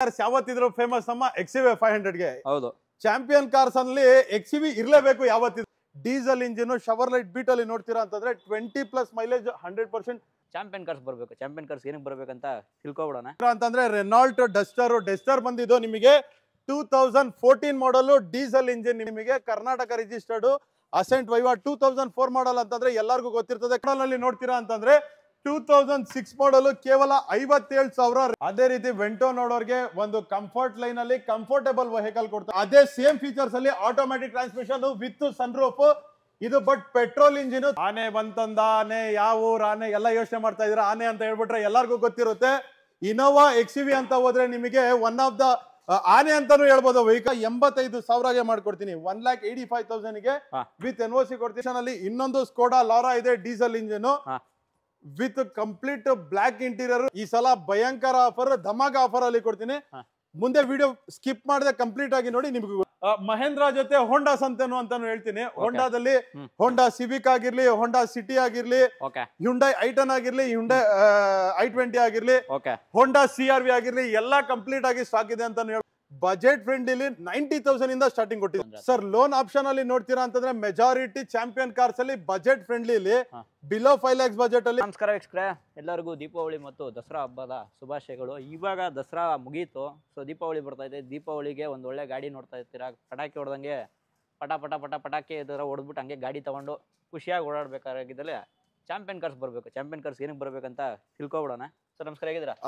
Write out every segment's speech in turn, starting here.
cars ಯಾವತ್ತಿದ್ರು famous ನಮ್ಮ ಎಕ್ಸಿವಿ five ಹಂಡ್ರೆಡ್ಗೆ ಹೌದು ಚಾಂಪಿಯನ್ ಕಾರ್ಸ್ ಅಲ್ಲಿ ಎಕ್ಸಿವಿ ಇರಲೇಬೇಕು ಯಾವತ್ತಿದ್ರು ಡೀಸೆಲ್ ಇಂಜಿನ್ ಶವರ್ ಲೈಟ್ ಬೀಟ್ ಅಲ್ಲಿ ನೋಡ್ತೀರಾ ಅಂತಂದ್ರೆ twenty plus mileage hundred percent champion cars ಬರಬೇಕು ಚಾಂಪಿಯನ್ ಕಾರ್ಸ್ ಏನಕ್ಕೆ ಬರ್ಬೇಕಂತ ತಿಳ್ಕೊಬಿಡೋಣ ಅಂತಂದ್ರೆ ರೆನಾಲ್ಟ್ ಡಸ್ಟರ್ ಡಸ್ಟರ್ ಬಂದಿದ್ದು ನಿಮಗೆ two thousand fourteen model diesel engine ನಿಮಗೆ Karnataka registered Accent Viva two thousand four model ಅಂತಂದ್ರೆ ಎಲ್ಲರಿಗೂ ಗೊತ್ತಿರ್ತದೆ ನೋಡ್ತೀರಾ ಅಂತಂದ್ರೆ ಟೂ ತೌಸಂಡ್ ಸಿಕ್ಸ್ ಮಾಡಲು ಕೇವಲ ಐವತ್ತೇಳು ಸಾವಿರ ಅದೇ ರೀತಿ ವೆಂಟೋ ನೋಡೋರ್ಗೆ ಒಂದು ಕಂಫರ್ಟ್ ಲೈನ್ ಅಲ್ಲಿ ಕಂಫರ್ಟೇಬಲ್ ವೆಹಿಕಲ್ ಕೊಡ್ತಾರೆ ಅದೇ ಸೇಮ್ ಫೀಚರ್ಸ್ ಅಲ್ಲಿ automatic transmission with sun sunroof ಇದು ಬಟ್ ಪೆಟ್ರೋಲ್ ಇಂಜಿನ್ ಆನೆ ಬಂತಂದ ಆನೆ ಯಾವ ಊರ್ ಆನೆ ಎಲ್ಲ ಯೋಚನೆ ಮಾಡ್ತಾ ಇದ್ರೆ ಆನೆ ಅಂತ ಹೇಳ್ಬಿಟ್ರೆ ಎಲ್ಲರಿಗೂ ಗೊತ್ತಿರುತ್ತೆ ಇನೋವಾ ಎಕ್ಸಿವಿ e ಅಂತ ಹೋದ್ರೆ ನಿಮಗೆ ಒನ್ ಆಫ್ ದ ಆನೆ ಅಂತಾನು ಹೇಳ್ಬೋದು ವೆಹಿಕಲ್ ಎಂಬತ್ತೈದು ಸಾವಿರಗೆ ಮಾಡ್ಕೊಡ್ತೀನಿ one lakh eighty five thousand ಗೆ ವಿತ್ ಎನ್ ಓ ಸಿ ಕೊಡ್ತೀನಿ ಅಲ್ಲಿ ಇನ್ನೊಂದು ಸ್ಕೋಡಾ ಲಾರಾ ಇದೆ diesel engine with complete black interior ಈ ಸಲ ಭಯಂಕರ ಆಫರ್ ಧಮಾಕ ಆಫರ್ ಅಲ್ಲಿ ಕೊಡ್ತೀನಿ ಮುಂದೆ ವಿಡಿಯೋ ಸ್ಕಿಪ್ ಮಾಡದೆ ಕಂಪ್ಲೀಟ್ ಆಗಿ ನೋಡಿ ನಿಮ್ಗೆ ಮಹೇಂದ್ರ ಜೊತೆ ಹೋಂಡಾ ಸಂತೆನು ಅಂತ ಹೇಳ್ತೀನಿ ಹೋಂಡಾದಲ್ಲಿ ಹೋಂಡಾ ಸಿವಿಕ್ ಆಗಿರ್ಲಿ ಹೋಂಡಾ ಸಿಟಿ ಆಗಿರ್ಲಿ ಹ್ಯುಂಡೈ ಐಟನ್ ಆಗಿರ್ಲಿ ಹ್ಯುಂಡೈ ಐ ಟ್ವೆಂಟಿ ಆಗಿರ್ಲಿ ಹೋಂಡಾ ಸಿ ಆರ್ ವಿ ಆಗಿರ್ಲಿ ಎಲ್ಲಾ ಕಂಪ್ಲೀಟ್ ಆಗಿ ಸ್ಟಾಕ್ ಇದೆ ಅಂತಾನು ಬಜೆಟ್ ಫ್ರೆಂಡ್ಲಿ ನೈಂಟಿ ತೌಸಂಡ್ ಇಂದ ಸ್ಟಾರ್ಟಿಂಗ್ ಕೊಟ್ಟಿದೆ ಸರ್ ಲೋನ್ ಆಪ್ಷನ್ ಅಲ್ಲಿ ನೋಡ್ತೀರಾ ಅಂತಂದ್ರೆ ಮೆಜಾರಿಟಿ ಚಾಂಪಿಯನ್ ಕಾರ್ಸ್ ಅಲ್ಲಿ budget friendly below five lakhs budget ಅಲ್ಲಿ ನಮಸ್ಕಾರ ವೀಕ್ಷಕರೇ ಎಲ್ಲರಿಗೂ ದೀಪಾವಳಿ ಮತ್ತು ದಸರಾ ಹಬ್ಬದ ಶುಭಾಶಯಗಳು ಇವಾಗ ದಸರಾ ಮುಗೀತು ಸೊ ದೀಪಾವಳಿ ಬರ್ತಾ ಇದೆ ದೀಪಾವಳಿಗೆ ಒಂದು ಒಳ್ಳೆ ಗಾಡಿ ನೋಡ್ತಾ ಇರ್ತೀರಾ ಪಟಾಕಿ ಹೊಡೆದಂಗೆ ಪಟ ಪಟ ಪಟ ಪಟಾಕಿ ಇದರ ಹೊಡೆದ್ಬಿಟ್ಟು ಹಂಗೆ ಗಾಡಿ ತಗೊಂಡು ಖುಷಿಯಾಗಿ ಓಡಾಡಬೇಕಾಗಿದ್ದಲ್ಲೇ ಚಾಂಪಿಯನ್ ಕಾರ್ಸ್ ಬರಬೇಕು ಚಾಂಪಿಯನ್ ಕಾರ್ಸ್ ಏನಕ್ಕೆ ಬರಬೇಕಂತ ತಿಳ್ಕೊಬಿಡೋಣ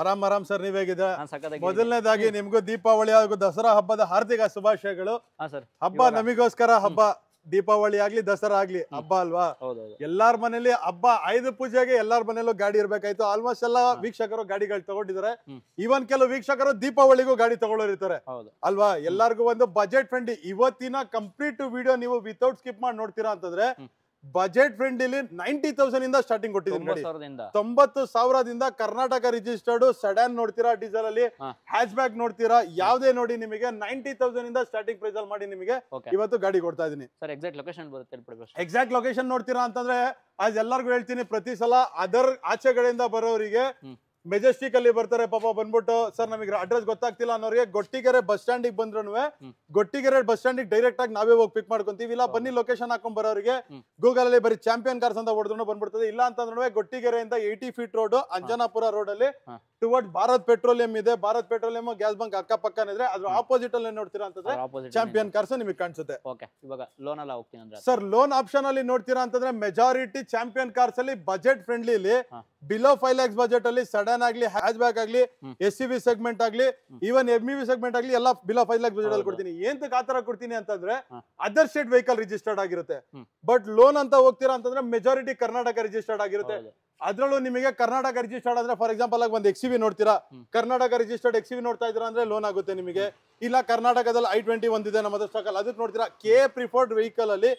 ಆರಾಮ್ ಸರ್ ನೀವ್ ಹೇಗಿದ್ರ ಮೊದಲನೇದಾಗಿ ನಿಮ್ಗೂ ದೀಪಾವಳಿ ಹಾಗೂ ದಸರಾ ಹಬ್ಬದ ಹಾರ್ದಿಕ ಶುಭಾಶಯಗಳು ಹಬ್ಬ ನಮಿಗೋಸ್ಕರ ಹಬ್ಬ ದೀಪಾವಳಿ ಆಗ್ಲಿ ದಸರಾ ಆಗ್ಲಿ ಹಬ್ಬ ಅಲ್ವಾ ಎಲ್ಲಾರ ಮನೇಲಿ ಹಬ್ಬ ಐದು ಪೂಜೆಗೆ ಎಲ್ಲಾರ ಮನೇಲೂ ಗಾಡಿ ಇರ್ಬೇಕಾಯ್ತು ಆಲ್ಮೋಸ್ಟ್ ಎಲ್ಲಾ ವೀಕ್ಷಕರು ಗಾಡಿಗಳು ತಗೊಂಡಿದ್ದಾರೆ ಇವನ್ ಕೆಲವು ವೀಕ್ಷಕರು ದೀಪಾವಳಿಗೂ ಗಾಡಿ ತಗೊಳ್ಳೋರಿತಾರೆ ಅಲ್ವಾ ಎಲ್ಲಾರ್ಗು ಒಂದು ಬಜೆಟ್ ಫ್ರೆಂಡ್ಲಿ ಇವತ್ತಿನ ಕಂಪ್ಲೀಟ್ ವಿಡಿಯೋ ನೀವು ವಿತೌಟ್ ಸ್ಕಿಪ್ ಮಾಡಿ ನೋಡ್ತೀರಾ ಅಂತಂದ್ರೆ ಬಜೆಟ್ ಫ್ರೆಂಡ್ಲಿ ನೈಂಟಿ ತೌಸಂಡ್ ಇಂದ ಸ್ಟಾರ್ಟಿಂಗ್ ಕೊಟ್ಟಿದ್ದೀನಿ ತೊಂಬತ್ತು ಸಾವಿರದಿಂದ ಕರ್ನಾಟಕ ರಿಜಿಸ್ಟರ್ಡ್ ಸಡನ್ ನೋಡ್ತೀರಾ ಡೀಸೆಲ್ ಅಲ್ಲಿ ಹ್ಯಾಚ್ ಬ್ಯಾಕ್ ನೋಡ್ತೀರಾ ಯಾವ್ದೇ ನೋಡಿ ನಿಮಗೆ ನೈಂಟಿ ತೌಸಂಡ್ ಇಂದ ಸ್ಟಾರ್ಟಿಂಗ್ ಪ್ರೈಸ್ ಅಲ್ಲಿ ಮಾಡಿ ನಿಮಗೆ ಇವತ್ತು ಗಾಡಿ ಕೊಡ್ತಾ ಇದೀನಿ ಎಕ್ಸಾಕ್ಟ್ ಲೊಕೇಶನ್ ನೋಡ್ತೀರಾ ಅಂತಂದ್ರೆ ಅದ್ ಎಲ್ಲರಿಗೂ ಹೇಳ್ತೀನಿ ಪ್ರತಿ ಸಲ ಅದರ್ ಆಚೆಗಳಿಂದ ಬರೋರಿಗೆ ಮೆಜೆಸ್ಟಿಕ್ ಅಲ್ಲಿ ಬರ್ತಾರೆ ಪಾಪ ಬಂದ್ಬಿಟ್ಟು ಸರ್ ನಮಗೆ ಅಡ್ರೆಸ್ ಗೊತ್ತಾಗ್ತಿಲ್ಲ ಅನ್ನೋರಿಗೆ ಗೊಟ್ಟಿಗೆರೆ ಬಸ್ ಸ್ಟ್ಯಾಂಡಿಗೆ ಬಂದ್ರು ಗೊಟ್ಟಿಗೆರೆ ಬಸ್ ಸ್ಟ್ಯಾಂಡಿಗೆ ಡೈರೆಕ್ಟ್ ಆಗಿ ನಾವೇ ಹೋಗಿ ಪಿಕ್ ಮಾಡ್ಕೊಂತೀವಿ ಇಲ್ಲ ಬನ್ನಿ ಲೊಕೇಶನ್ ಹಾಕೊಂಡ್ ಬರೋರಿಗೆ ಗೂಗಲ್ ಅಲ್ಲಿ ಬರೀ ಚಾಂಪಿಯನ್ ಕಾರ್ಸ್ ಅಂತ ಹೊಡೆದ್ರು ಬಂದ್ಬಿಡ್ತದೆ ಇಲ್ಲ ಅಂತಂದ್ರೆ ಗೊಟ್ಟಿಗೆರೆಯಿಂದ eighty feet road Anjanapura road ಅಲ್ಲಿ ಟುವರ್ಡ್ ಭಾರತ್ ಪೆಟ್ರೋಲಿಯಂ ಇದೆ ಭಾರತ್ ಪೆಟ್ರೋಲಿಯಂ ಗ್ಯಾಸ್ ಬಂಕ್ ಅಕ್ಕಪಕ್ಕ ಇದ್ರೆ ಅದ್ರ ಆಪೋಸಿಟ್ ಅಲ್ಲಿ ನೋಡ್ತೀರಾ ಅಂತಂದ್ರೆ ಚಾಂಪಿಯನ್ ಕಾರ್ಸ್ ನಿಮಗೆ ಕಾಣಿಸುತ್ತೆ ಸರ್ ಲೋನ್ ಆಪ್ಷನ್ ಅಲ್ಲಿ ನೋಡ್ತೀರಾ ಅಂತಂದ್ರೆ ಮೆಜಾರಿಟಿ ಚಾಂಪಿಯನ್ ಕಾರ್ಸ್ ಅಲ್ಲಿ budget friendly below five lakhs budget ಅಲ್ಲಿ ಸಡನ್ ಆಗ್ಲಿ ಹ್ಯಾಚ್ ಬ್ಯಾಕ್ ಆಗ್ಲಿ ಎಸ್ ಸಿ ಸೆಗ್ಮೆಂಟ್ ಆಗ್ಲಿ ಈವನ್ ಎಮ್ ಇ ಸೆಗ್ಮೆಂಟ್ ಆಗ್ಲಿ ಎಲ್ಲ ಬಿಲೋ ಫೈವ್ ಲ್ಯಾಕ್ಸ್ ಬಜೆಟ್ ಅಲ್ಲಿ ಕೊಡ್ತೀನಿ ಏಂತ ಆತರ ಕೊಡ್ತೀನಿ ಅಂತಂದ್ರೆ ಅದರ್ ಸ್ಟೇಟ್ ವೆಹಿಕಲ್ ರಿಜಿಸ್ಟರ್ಡ್ ಆಗಿರುತ್ತೆ ಬಟ್ ಲೋನ್ ಅಂತ ಹೋಗ್ತೀರಾ ಅಂತಂದ್ರೆ ಮೆಜಾರಿಟಿ ಕರ್ನಾಟಕ ರಿಜಿಸ್ಟರ್ಡ್ ಆಗಿರುತ್ತೆ ಅದರಲ್ಲೂ ನಿಮಗೆ ಕರ್ನಾಟಕ ರಿಜಿಸ್ಟರ್ಡ್ ಅಂದ್ರೆ ಫಾರ್ ಎಕ್ಸಾಂಪಲ್ ಆಗಿ ಒಂದು ಎಕ್ಸಿ ವಿ ನೋಡ್ತೀರಾ ಕರ್ನಾಟಕ ರಿಜಿಸ್ಟರ್ಡ್ ಎಕ್ಸ್ ನೋಡ್ತಾ ಇದ್ರ ಅಂದ್ರೆ ಲೋನ್ ಆಗುತ್ತೆ ನಿಮಗೆ ಇಲ್ಲ ಕರ್ನಾಟಕದಲ್ಲಿ ಐ ಟ್ವೆಂಟಿ ಒಂದಿದೆ ನಮ್ಮ ಸ್ಟಾಕ್ ಅಲ್ಲಿ ಅದಕ್ಕೆ ನೋಡ್ತೀರಾ ಕೆ ಪ್ರಿಫರ್ಡ್ ವೆಹಿಕಲ್ ಅಲ್ಲಿ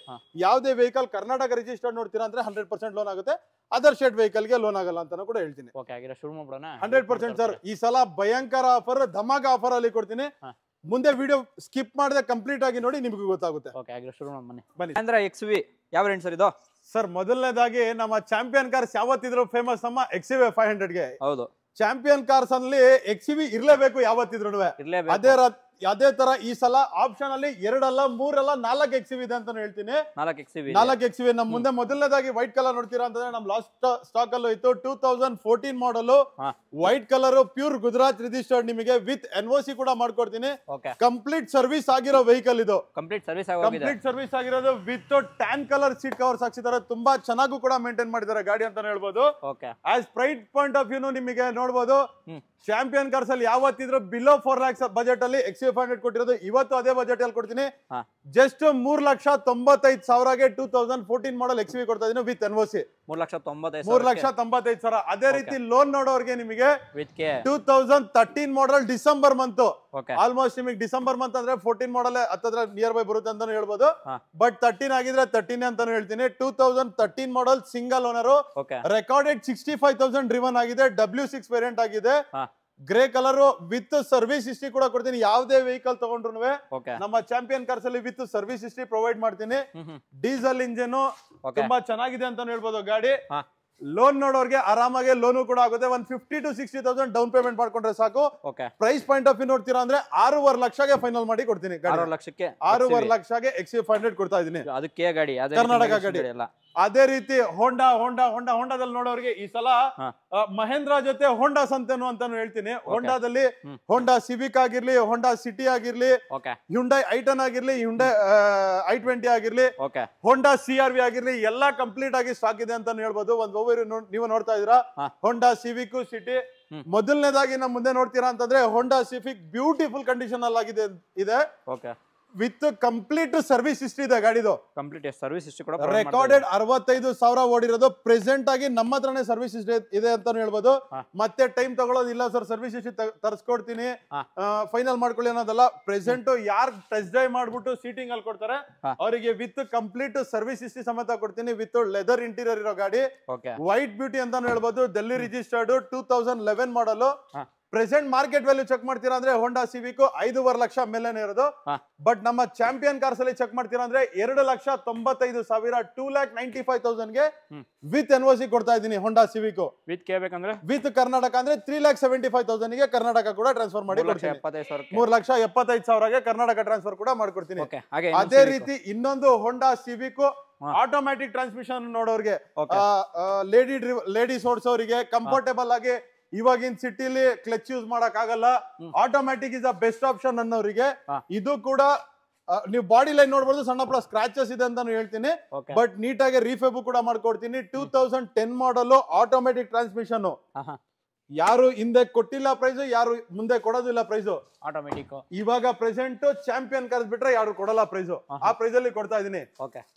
ಯಾವುದೇ ವೆಹಿಕಲ್ ಕರ್ನಾಟಕ ರಿಜಿಸ್ಟರ್ಡ್ ನೋಡ್ತೀರಾ ಅಂದ್ರೆ ಹಂಡ್ರೆಡ್ ಪರ್ಸೆಂಟ್ ಲೋನ್ ಆಗುತ್ತೆ ಅದರ್ ಸ್ಟೇಟ್ ವೆಹಿಕಲ್ ಗೆ ಲೋನ್ ಆಗಲ್ಲ ಅಂತ ಕೂಡ ಹೇಳ್ತೀನಿ ಹಂಡ್ರೆಡ್ ಪರ್ಸೆಂಟ್ ಸರ್ ಈ ಸಲ ಭಯಂಕರ ಆಫರ್ ಧಮಾಕ ಆಫರ್ ಅಲ್ಲಿ ಕೊಡ್ತೀನಿ ಮುಂದೆ ವಿಡಿಯೋ ಸ್ಕಿಪ್ ಮಾಡದೆ ಕಂಪ್ಲೀಟ್ ಆಗಿ ನೋಡಿ ನಿಮಗೂ ಗೊತ್ತಾಗುತ್ತೆ ಅಂದ್ರೆ ಎಕ್ಸ್ ಯಾವ ರೇಟ್ ಸರ್ ಇದು ಸರ್ ಮೊದಲನೇದಾಗಿ ನಮ್ಮ ಚಾಂಪಿಯನ್ ಕಾರ್ಸ್ ಯಾವತ್ತಿದ್ರು ಫೇಮಸ್ ನಮ್ಮ ಎಕ್ಸ್ ವಿ ಫೈವ್ ಹಂಡ್ರೆಡ್ ಗೆ ಹೌದು ಚಾಂಪಿಯನ್ ಕಾರ್ಸ್ ಅಲ್ಲಿ ಎಕ್ಸಿವಿ ಇರ್ಲೇಬೇಕು ಯಾವತ್ತಿದ್ರು ಅದೇ ಅದೇ ತರ ಈ ಸಲ ಆಪ್ಷನ್ ಅಲ್ಲಿ ಎರಡಲ್ಲ ಮೂರಲ್ಲ ನಾಲ್ಕು ಎಕ್ಸಿವಿ ಇದೆ ಅಂತ ಹೇಳ್ತೀನಿ ನಾಲ್ಕು ಎಕ್ಸಿವಿ ನಮ್ ಮುಂದೆ ಮೊದಲನೇದಾಗಿ ವೈಟ್ ಕಲರ್ ನೋಡ್ತೀರಾ ಅಂತಂದ್ರೆ ನಮ್ ಲಾಸ್ಟ್ ಸ್ಟಾಕ್ ಅಲ್ಲೂ ಇತ್ತು two thousand fourteen model white colour pure Gujarat registered ನಿಮಗೆ ವಿತ್ ಎನ್ ಸಿ ಕೂಡ ಮಾಡ್ಕೊಡ್ತೀನಿ ಕಂಪ್ಲೀಟ್ ಸರ್ವಿಸ್ ಆಗಿರೋ ವೆಹಿಕಲ್ ಇದು ಕಂಪ್ಲೀಟ್ ಸರ್ವಿಸ್ ಕಂಪ್ಲೀಟ್ ಸರ್ವಿಸ್ ಆಗಿರೋದು with tan colour seat covers ಹಾಕ್ಸಿದಾರೆ ತುಂಬಾ ಚೆನ್ನಾಗೂ ಕೂಡ ಮೇಂಟೈನ್ ಮಾಡಿದ್ದಾರೆ ಗಾಡಿ ಅಂತಾನೆ ಹೇಳ್ಬೋದು as per point of view ನಿಮಗೆ ನೋಡ್ಬೋದು ಚಾಂಪಿಯನ್ ಕಾರ್ಸ್ ಅಲ್ಲಿ ಯಾವತ್ತಿದ್ರು ಬಿಲೋ ಫೋರ್ ಲ್ಯಾಕ್ಸ್ ಬಜೆಟ್ ಅಲ್ಲಿ ಎಕ್ಸ್ ಫೈವ್ ಹಂಡ್ರೆಡ್ ಕೊಟ್ಟಿರೋದು ಇವತ್ತು ಅದೇ ಬಜೆಟ್ ಅಲ್ಲಿ ಕೊಡ್ತೀನಿ ಜಸ್ಟ್ ಮೂರ್ ಲಕ್ಷ ತೊಂಬತ್ತೈದು ಸಾವಿರಗೆ two thousand fourteen model X V ಕೊಡ್ತಾ ಇದೀನಿ ವಿತ್ ಎನ್ ಓ ಸಿ ಮೂರ್ ಲಕ್ಷ ತೊಂಬತ್ತೈದು ಮೂರ್ ಲಕ್ಷ ತೊಂಬತ್ತೈದು ಸಾವಿರ ಅದೇ ರೀತಿ ಲೋನ್ ನೋಡೋರ್ಗೆ ನಿಮಗೆ two thousand thirteen model December month almost ನಿಮಗೆ ಡಿಸೆಂಬರ್ ಮಂತ್ ಅಂದ್ರೆ ಫೋರ್ಟೀನ್ ಮಾಡಲ್ ಹತ್ತತ್ರ ನಿಯರ್ ಬೈ ಬರುತ್ತೆ ಅಂತಾನು ಹೇಳ್ಬೋದು ಬಟ್ ತರ್ಟೀನ್ ಆಗಿದ್ರೆ ತರ್ಟೀನ್ ಅಂತಾನು ಹೇಳ್ತೀನಿ two thousand thirteen model single owner recorded sixty five thousand driven ಆಗಿದೆ ಡಬ್ಲ್ಯೂ ಸಿಕ್ಸ್ ವೇರಿಯಂಟ್ ಆಗಿದೆ grey colour with service history ಕೂಡ ಕೊಡ್ತೀನಿ ಯಾವುದೇ ವೆಹಿಕಲ್ ತಗೊಂಡ್ರು ನಮ್ಮ ಚಾಂಪಿಯನ್ ಕಾರ್ಸ್ ಅಲ್ಲಿ ವಿತ್ ಸರ್ವಿಸ್ ಹಿಸ್ಟ್ರಿ ಪ್ರೊವೈಡ್ ಮಾಡ್ತೀನಿ ಡೀಸೆಲ್ ಇಂಜಿನ್ ತುಂಬಾ ಚೆನ್ನಾಗಿದೆ ಅಂತ ಹೇಳ್ಬೋದು ಗಾಡಿ ಲೋನ್ ನೋಡೋರ್ಗೆ ಆರಾಮಾಗಿ ಲೋನು ಕೂಡ ಆಗುತ್ತೆ ಒಂದ್ fifty to sixty thousand down payment ಮಾಡ್ಕೊಂಡ್ರೆ ಸಾಕು ಪ್ರೈಸ್ ಪಾಯಿಂಟ್ ಆಫ್ ವ್ಯೂ ನೋಡ್ತೀರಾ ಅಂದ್ರೆ ಆರೂವರೆ ಲಕ್ಷಕ್ಕೆ ಫೈನಲ್ ಮಾಡಿ ಕೊಡ್ತೀನಿ ಲಕ್ಷಕ್ಕೆ ಆರೂವರೆ ಲಕ್ಷಕ್ಕೆ ಎಕ್ಸಿ ಫೈವ್ ಹಂಡ್ರೆಡ್ ಕೊಡ್ತಾ ಇದೀನಿ ಕರ್ನಾಟಕ ಗಾಡಿ ಅದೇ ರೀತಿ ಹೋಂಡಾ ಹೋಂಡಾ ಹೋಂಡಾ ಹೋಂಡಾದಲ್ಲಿ ನೋಡೋರಿಗೆ ಈ ಸಲ ಮಹೇಂದ್ರ ಜೊತೆ ಹೋಂಡಾ ಸಂತೆನು ಅಂತ ಹೇಳ್ತೀನಿ ಹೋಂಡಾದಲ್ಲಿ ಹೋಂಡಾ ಸಿವಿಕ್ ಆಗಿರ್ಲಿ ಹೋಂಡಾ ಸಿಟಿ ಆಗಿರ್ಲಿ ಹ್ಯುಂಡೈ ಐಟನ್ ಆಗಿರ್ಲಿ ಹ್ಯುಂಡೈ ಐ ಟ್ವೆಂಟಿ ಆಗಿರ್ಲಿ ಹೋಂಡಾ ಸಿ ಆರ್ ವಿ ಆಗಿರ್ಲಿ ಎಲ್ಲಾ ಕಂಪ್ಲೀಟ್ ಆಗಿ ಸ್ಟಾಕ್ ಇದೆ ಅಂತ ಹೇಳ್ಬೋದು ಒಂದ್ ಒಬ್ಬರು ನೀವು ನೋಡ್ತಾ ಇದೀರಾ ಹೋಂಡಾ ಸಿವಿಕ್ ಸಿಟಿ ಮೊದಲನೇದಾಗಿ ನಮ್ಮ ಮುಂದೆ ನೋಡ್ತೀರಾ ಅಂತಂದ್ರೆ ಹೋಂಡಾ ಸಿಫಿಕ್ ಬ್ಯೂಟಿಫುಲ್ ಕಂಡೀಷನ್ ಅಲ್ಲಿ ಆಗಿದೆ ಇದೆ ವಿತ್ ಕಂಪ್ಲೀಟ್ ಸರ್ವಿಸ್ ಹಿಸ್ಟ್ರಿ ಇದೆ ಗಾಡಿದು ಕಂಪ್ಲೀಟ್ ಸರ್ವಿಸ್ ಹಿಸ್ಟ್ರಿ ಕೂಡ ರೆಕಾರ್ಡೆಡ್ ಅರವತ್ತೈದು ಸಾವಿರ ಓಡಿರೋದು ಪ್ರೆಸೆಂಟ್ ಆಗಿ ನಮ್ಮ ಹತ್ರನೇ ಸರ್ವಿಸ್ ಹಿಸ್ಟ್ರಿ ಇದೆ ಅಂತ ಹೇಳ್ಬೋದು ಮತ್ತೆ ಟೈಮ್ ತಗೊಳ್ಳೋದಿಲ್ಲ ಸರ್ ಸರ್ವಿಸ್ ಹಿಸ್ಟ್ರಿ ತರ್ಸ್ಕೊಡ್ತೀನಿ ಫೈನಲ್ ಮಾಡ್ಕೊಳ್ಳಿ ಅನ್ನೋದಲ್ಲ ಪ್ರೆಸೆಂಟ್ ಯಾರು ಟೆಸ್ಟ್ ಡ್ರೈವ್ ಮಾಡ್ಬಿಟ್ಟು ಸೀಟಿಂಗ್ ಅಲ್ಲಿ ಕೊಡ್ತಾರೆ ಅವರಿಗೆ ವಿತ್ ಕಂಪ್ಲೀಟ್ ಸರ್ವಿಸ್ ಹಿಸ್ಟ್ರಿ ಸಮೇತ ಕೊಡ್ತೀನಿ ವಿತ್ ಲೆದರ್ ಇಂಟೀರಿಯರ್ ಇರೋ ಗಾಡಿ ವೈಟ್ ಬ್ಯೂಟಿ ಅಂತಾನು ಹೇಳ್ಬೋದು Delhi registered two thousand eleven model present market value check ಮಾಡ್ತೀರಾ ಅಂದ್ರೆ ಹೊಂಡಾ ಸಿವಿಕ್ ಐದೂವರೆ ಲಕ್ಷ ಮೇಲೇನೆ ಇರೋದು ಬಟ್ ನಮ್ಮ ಚಾಂಪಿಯನ್ ಕಾರ್ಸ್ ಅಲ್ಲಿ ಚೆಕ್ ಮಾಡ್ತೀರಾ ಅಂದ್ರೆ ಎರಡು ಲಕ್ಷ ತೊಂಬತ್ತೈದು ಸಾವಿರ two lakh ninety five thousand ಗೆ ವಿತ್ ಎನ್ ಸಿ ಕೊಡ್ತಾ ಇದ್ದೀನಿ ಹೊಂಡಾ ಸಿವಿಕ್ ವಿತ್ ಕೇಬೇಕಂದ್ರೆ ವಿತ್ ಕರ್ನಾಟಕ ಅಂದ್ರೆ three lakh seventy five thousand ಗೆ ಕರ್ನಾಟಕ ಕೂಡ ಟ್ರಾನ್ಸ್ಫರ್ ಮಾಡಿ ಮೂರ್ ಲಕ್ಷ ಎಪ್ಪತ್ತೈದು ಸಾವಿರ ಕರ್ನಾಟಕ ಟ್ರಾನ್ಸ್ಫರ್ ಕೂಡ ಮಾಡ್ಕೊಡ್ತೀನಿ ಅದೇ ರೀತಿ ಇನ್ನೊಂದು ಹೊಂಡಾ ಸಿವಿಕ್ ಆಟೋಮ್ಯಾಟಿಕ್ ಟ್ರಾನ್ಸ್ಮಿಷನ್ ನೋಡೋರಿಗೆ ಲೇಡಿ ಲೇಡೀಸ್ ಓಡಿಸೋರಿಗೆ ಕಂಫರ್ಟೇಬಲ್ ಆಗಿ ಇವಾಗಿನ ಸಿಟಿಲಿ ಕ್ಲಚ್ ಯೂಸ್ ಮಾಡಕ್ ಆಗಲ್ಲ automatic is a best option ಅನ್ನೋರಿಗೆ ಇದು ಕೂಡ ನೀವು ಬಾಡಿ ಲೈನ್ ನೋಡ್ಬೋದು ಸಣ್ಣ ಪ್ಲಸ್ ಸ್ಕ್ರಾಚಸ್ ಇದೆ ಅಂತ ಹೇಳ್ತೀನಿ ಬಟ್ ನೀಟಾಗಿ ರೀಫೇಬು ಕೂಡ ಮಾಡ್ಕೊಡ್ತೀನಿ two thousand ten model automatic transmission ಯಾರು ಹಿಂದೆ ಕೊಟ್ಟಿಲ್ಲ ಪ್ರೈಸ್ ಯಾರು ಮುಂದೆ ಕೊಡೋದಿಲ್ಲ ಪ್ರೈಸ್ ಆಟೋಮೆಟಿಕ್ ಇವಾಗ ಪ್ರೆಸೆಂಟ್ ಚಾಂಪಿಯನ್ ಕರೆದ್ಬಿಟ್ರೆ ಯಾರು ಕೊಡಲ್ಲ ಪ್ರೈಸ್ ಆ ಪ್ರೈಸ್ ಅಲ್ಲಿ ಕೊಡ್ತಾ ಇದೀನಿ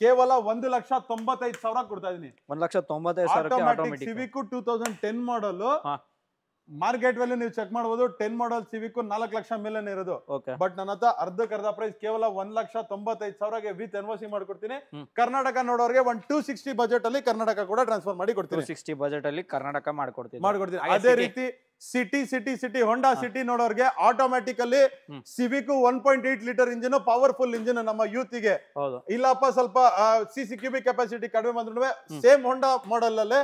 ಕೇವಲ ಒಂದು ಲಕ್ಷ ತೊಂಬತ್ತೈದು ಸಾವಿರ ಕೊಡ್ತಾ ಇದೀನಿ ಒಂದ್ ಲಕ್ಷ ತೊಂಬತ್ತೈದು Civic two thousand ten model market value ನೀವು ಚೆಕ್ ಮಾಡಬಹುದು ಟೆನ್ ಮಾಡಲ್ ಸಿವಿಕ್ ನಾಲ್ಕು ಲಕ್ಷ ಮಿಲಿಯನ್ ಇರೋದು ಬಟ್ ನನ್ನ ಹತ್ರ ಅರ್ಧಕರ್ಧ ಪ್ರೈಸ್ ಕೇವಲ ಒಂದ್ ಲಕ್ಷ ತೊಂಬತ್ತೈದು ಸಾವಿರ ವಿತ್ ಎನ್ಒಸಿ ಮಾಡ್ಕೊಡ್ತೀನಿ ಕರ್ನಾಟಕ ನೋಡೋರಿಗೆ ಒನ್ ಟೂ ಸಿಕ್ಸ್ಟಿ ಬಜೆಟ್ ಅಲ್ಲಿ ಕರ್ನಾಟಕ ಕೂಡ ಟ್ರಾನ್ಸ್ಫರ್ ಮಾಡಿ ಕೊಡ್ತೀನಿ ಸಿಕ್ಸ್ಟಿ ಬಜೆಟ್ ಅಲ್ಲಿ ಕರ್ನಾಟಕ ಮಾಡ್ಕೊಡ್ತೀನಿ ಮಾಡ್ಕೊಡ್ತೀನಿ ಅದೇ ರೀತಿ city city city Honda City ನೋಡೋರ್ಗೆ automatically Civic one point eight litre engine powerful engine ನಮ್ಮ ಯೂತ್ ಗೆ ಇಲ್ಲಪ್ಪ ಸ್ವಲ್ಪ ಸಿಸಿ ಸಿ ಕೆಪಾಸಿಟಿ ಕಡಿಮೆ ಬಂದ್ರೆ ಸೇಮ್ ಹೊಂಡಾ ಮಾಡೆಲ್ ಅಲ್ಲೇ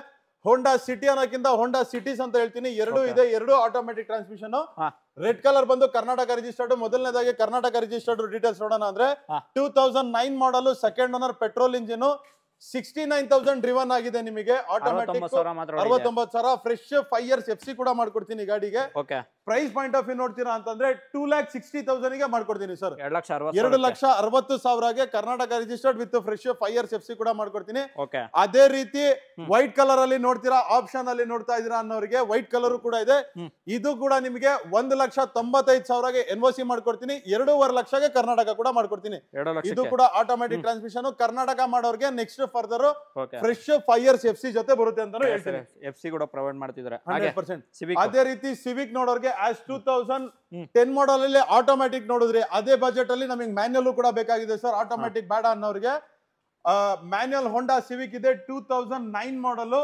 ಹೋಂಡಾ ಸಿಟಿ ಅನ್ನೋಕ್ಕಿಂತ ಹೋಂಡಾ ಸಿಟೀಸ್ ಅಂತ ಹೇಳ್ತೀನಿ ಎರಡು ಇದೆ ಎರಡು ಆಟೋಮೆಟಿಕ್ ಟ್ರಾನ್ಸ್ಮಿಷನ್ ರೆಡ್ ಕಲರ್ ಬಂದು ಕರ್ನಾಟಕ ರಿಜಿಸ್ಟರ್ಡ್ ಮೊದಲನೇದಾಗಿ ಕರ್ನಾಟಕ ರಿಜಿಸ್ಟರ್ಡ್ ಡೀಟೇಲ್ಸ್ ನೋಡೋಣ ಅಂದ್ರೆ two thousand nine model second owner petrol engine sixty nine thousand driven ಆಗಿದೆ ನಿಮಗೆ ಆಟೋಮೆಟಿಕ್ ಅರವತ್ತೊಂಬತ್ತು ಸಾವಿರ fresh five years F C ಕೂಡ ಮಾಡ್ಕೊಡ್ತೀನಿ ಗಾಡಿಗೆ ಪ್ರೈಸ್ ಪಾಯಿಂಟ್ ಆಫ್ ವ್ಯೂ ನೋಡ್ತೀರಾ ಅಂತಂದ್ರೆ ಟೂ ಲ್ಯಾಕ್ ಸಿಕ್ಸ್ಟಿ ತೌಸಂಡ್ ಗೆ ಮಾಡ್ಕೊಡ್ತೀನಿ ಸರ್ ಎರಡು ಲಕ್ಷ ಅರವತ್ತು ಸಾವಿರಗೆ Karnataka registered with fresh five years F C ಕೂಡ ಮಾಡ್ಕೊಡ್ತೀನಿ ಅದೇ ರೀತಿ ವೈಟ್ ಕಲರ್ ಅಲ್ಲಿ ನೋಡ್ತೀರಾ ಆಪ್ಷನ್ ಅಲ್ಲಿ ನೋಡ್ತಾ ಇದೀರಾ ಅನ್ನೋರಿಗೆ ವೈಟ್ ಕಲರ್ ಕೂಡ ಇದೆ ಇದು ಕೂಡ ನಿಮಗೆ ಒಂದು ಲಕ್ಷ ತೊಂಬತ್ತೈದು ಸಾವಿರಗೆ ಎನ್ ಸಿ ಮಾಡ್ಕೊಡ್ತೀನಿ ಎರಡೂವರೆ ಲಕ್ಷಗೆ ಕರ್ನಾಟಕ ಕೂಡ ಮಾಡ್ಕೊಡ್ತೀನಿ ಇದು ಕೂಡ ಆಟೋಮೆಟಿಕ್ ಟ್ರಾನ್ಸ್ಮಿಷನ್ ಕರ್ನಾಟಕ ಮಾಡೋರಿಗೆ next further fresh five years F C ಜೊತೆ ಬರುತ್ತೆ ಅಂತಾನೂ ಹೇಳ್ತಾರೆ ಎಫ್ ಸಿ ಕೂಡ ಪ್ರೊವೈಡ್ ಮಾಡ್ತಿದ್ದಾರೆ ಅದೇ ರೀತಿ ಸಿವಿಕ್ ನೋಡೋರ್ಗೆ as two thousand ten model ಅಲ್ಲಿ ಆಟೋಮ್ಯಾಟಿಕ್ ನೋಡಿದ್ರಿ ಅದೇ ಬಜೆಟ್ ಅಲ್ಲಿ ನಮಗೆ ಮ್ಯಾನ್ಯಲ್ ಕೂಡ ಬೇಕಾಗಿದೆ ಸರ್ ಆಟೋಮ್ಯಾಟಿಕ್ ಬೇಡ ಅನ್ನೋರಿಗೆ ಮ್ಯಾನ್ಯಲ್ ಹೊಂಡಾ ಸಿವಿಕ್ ಇದೆ two thousand nine model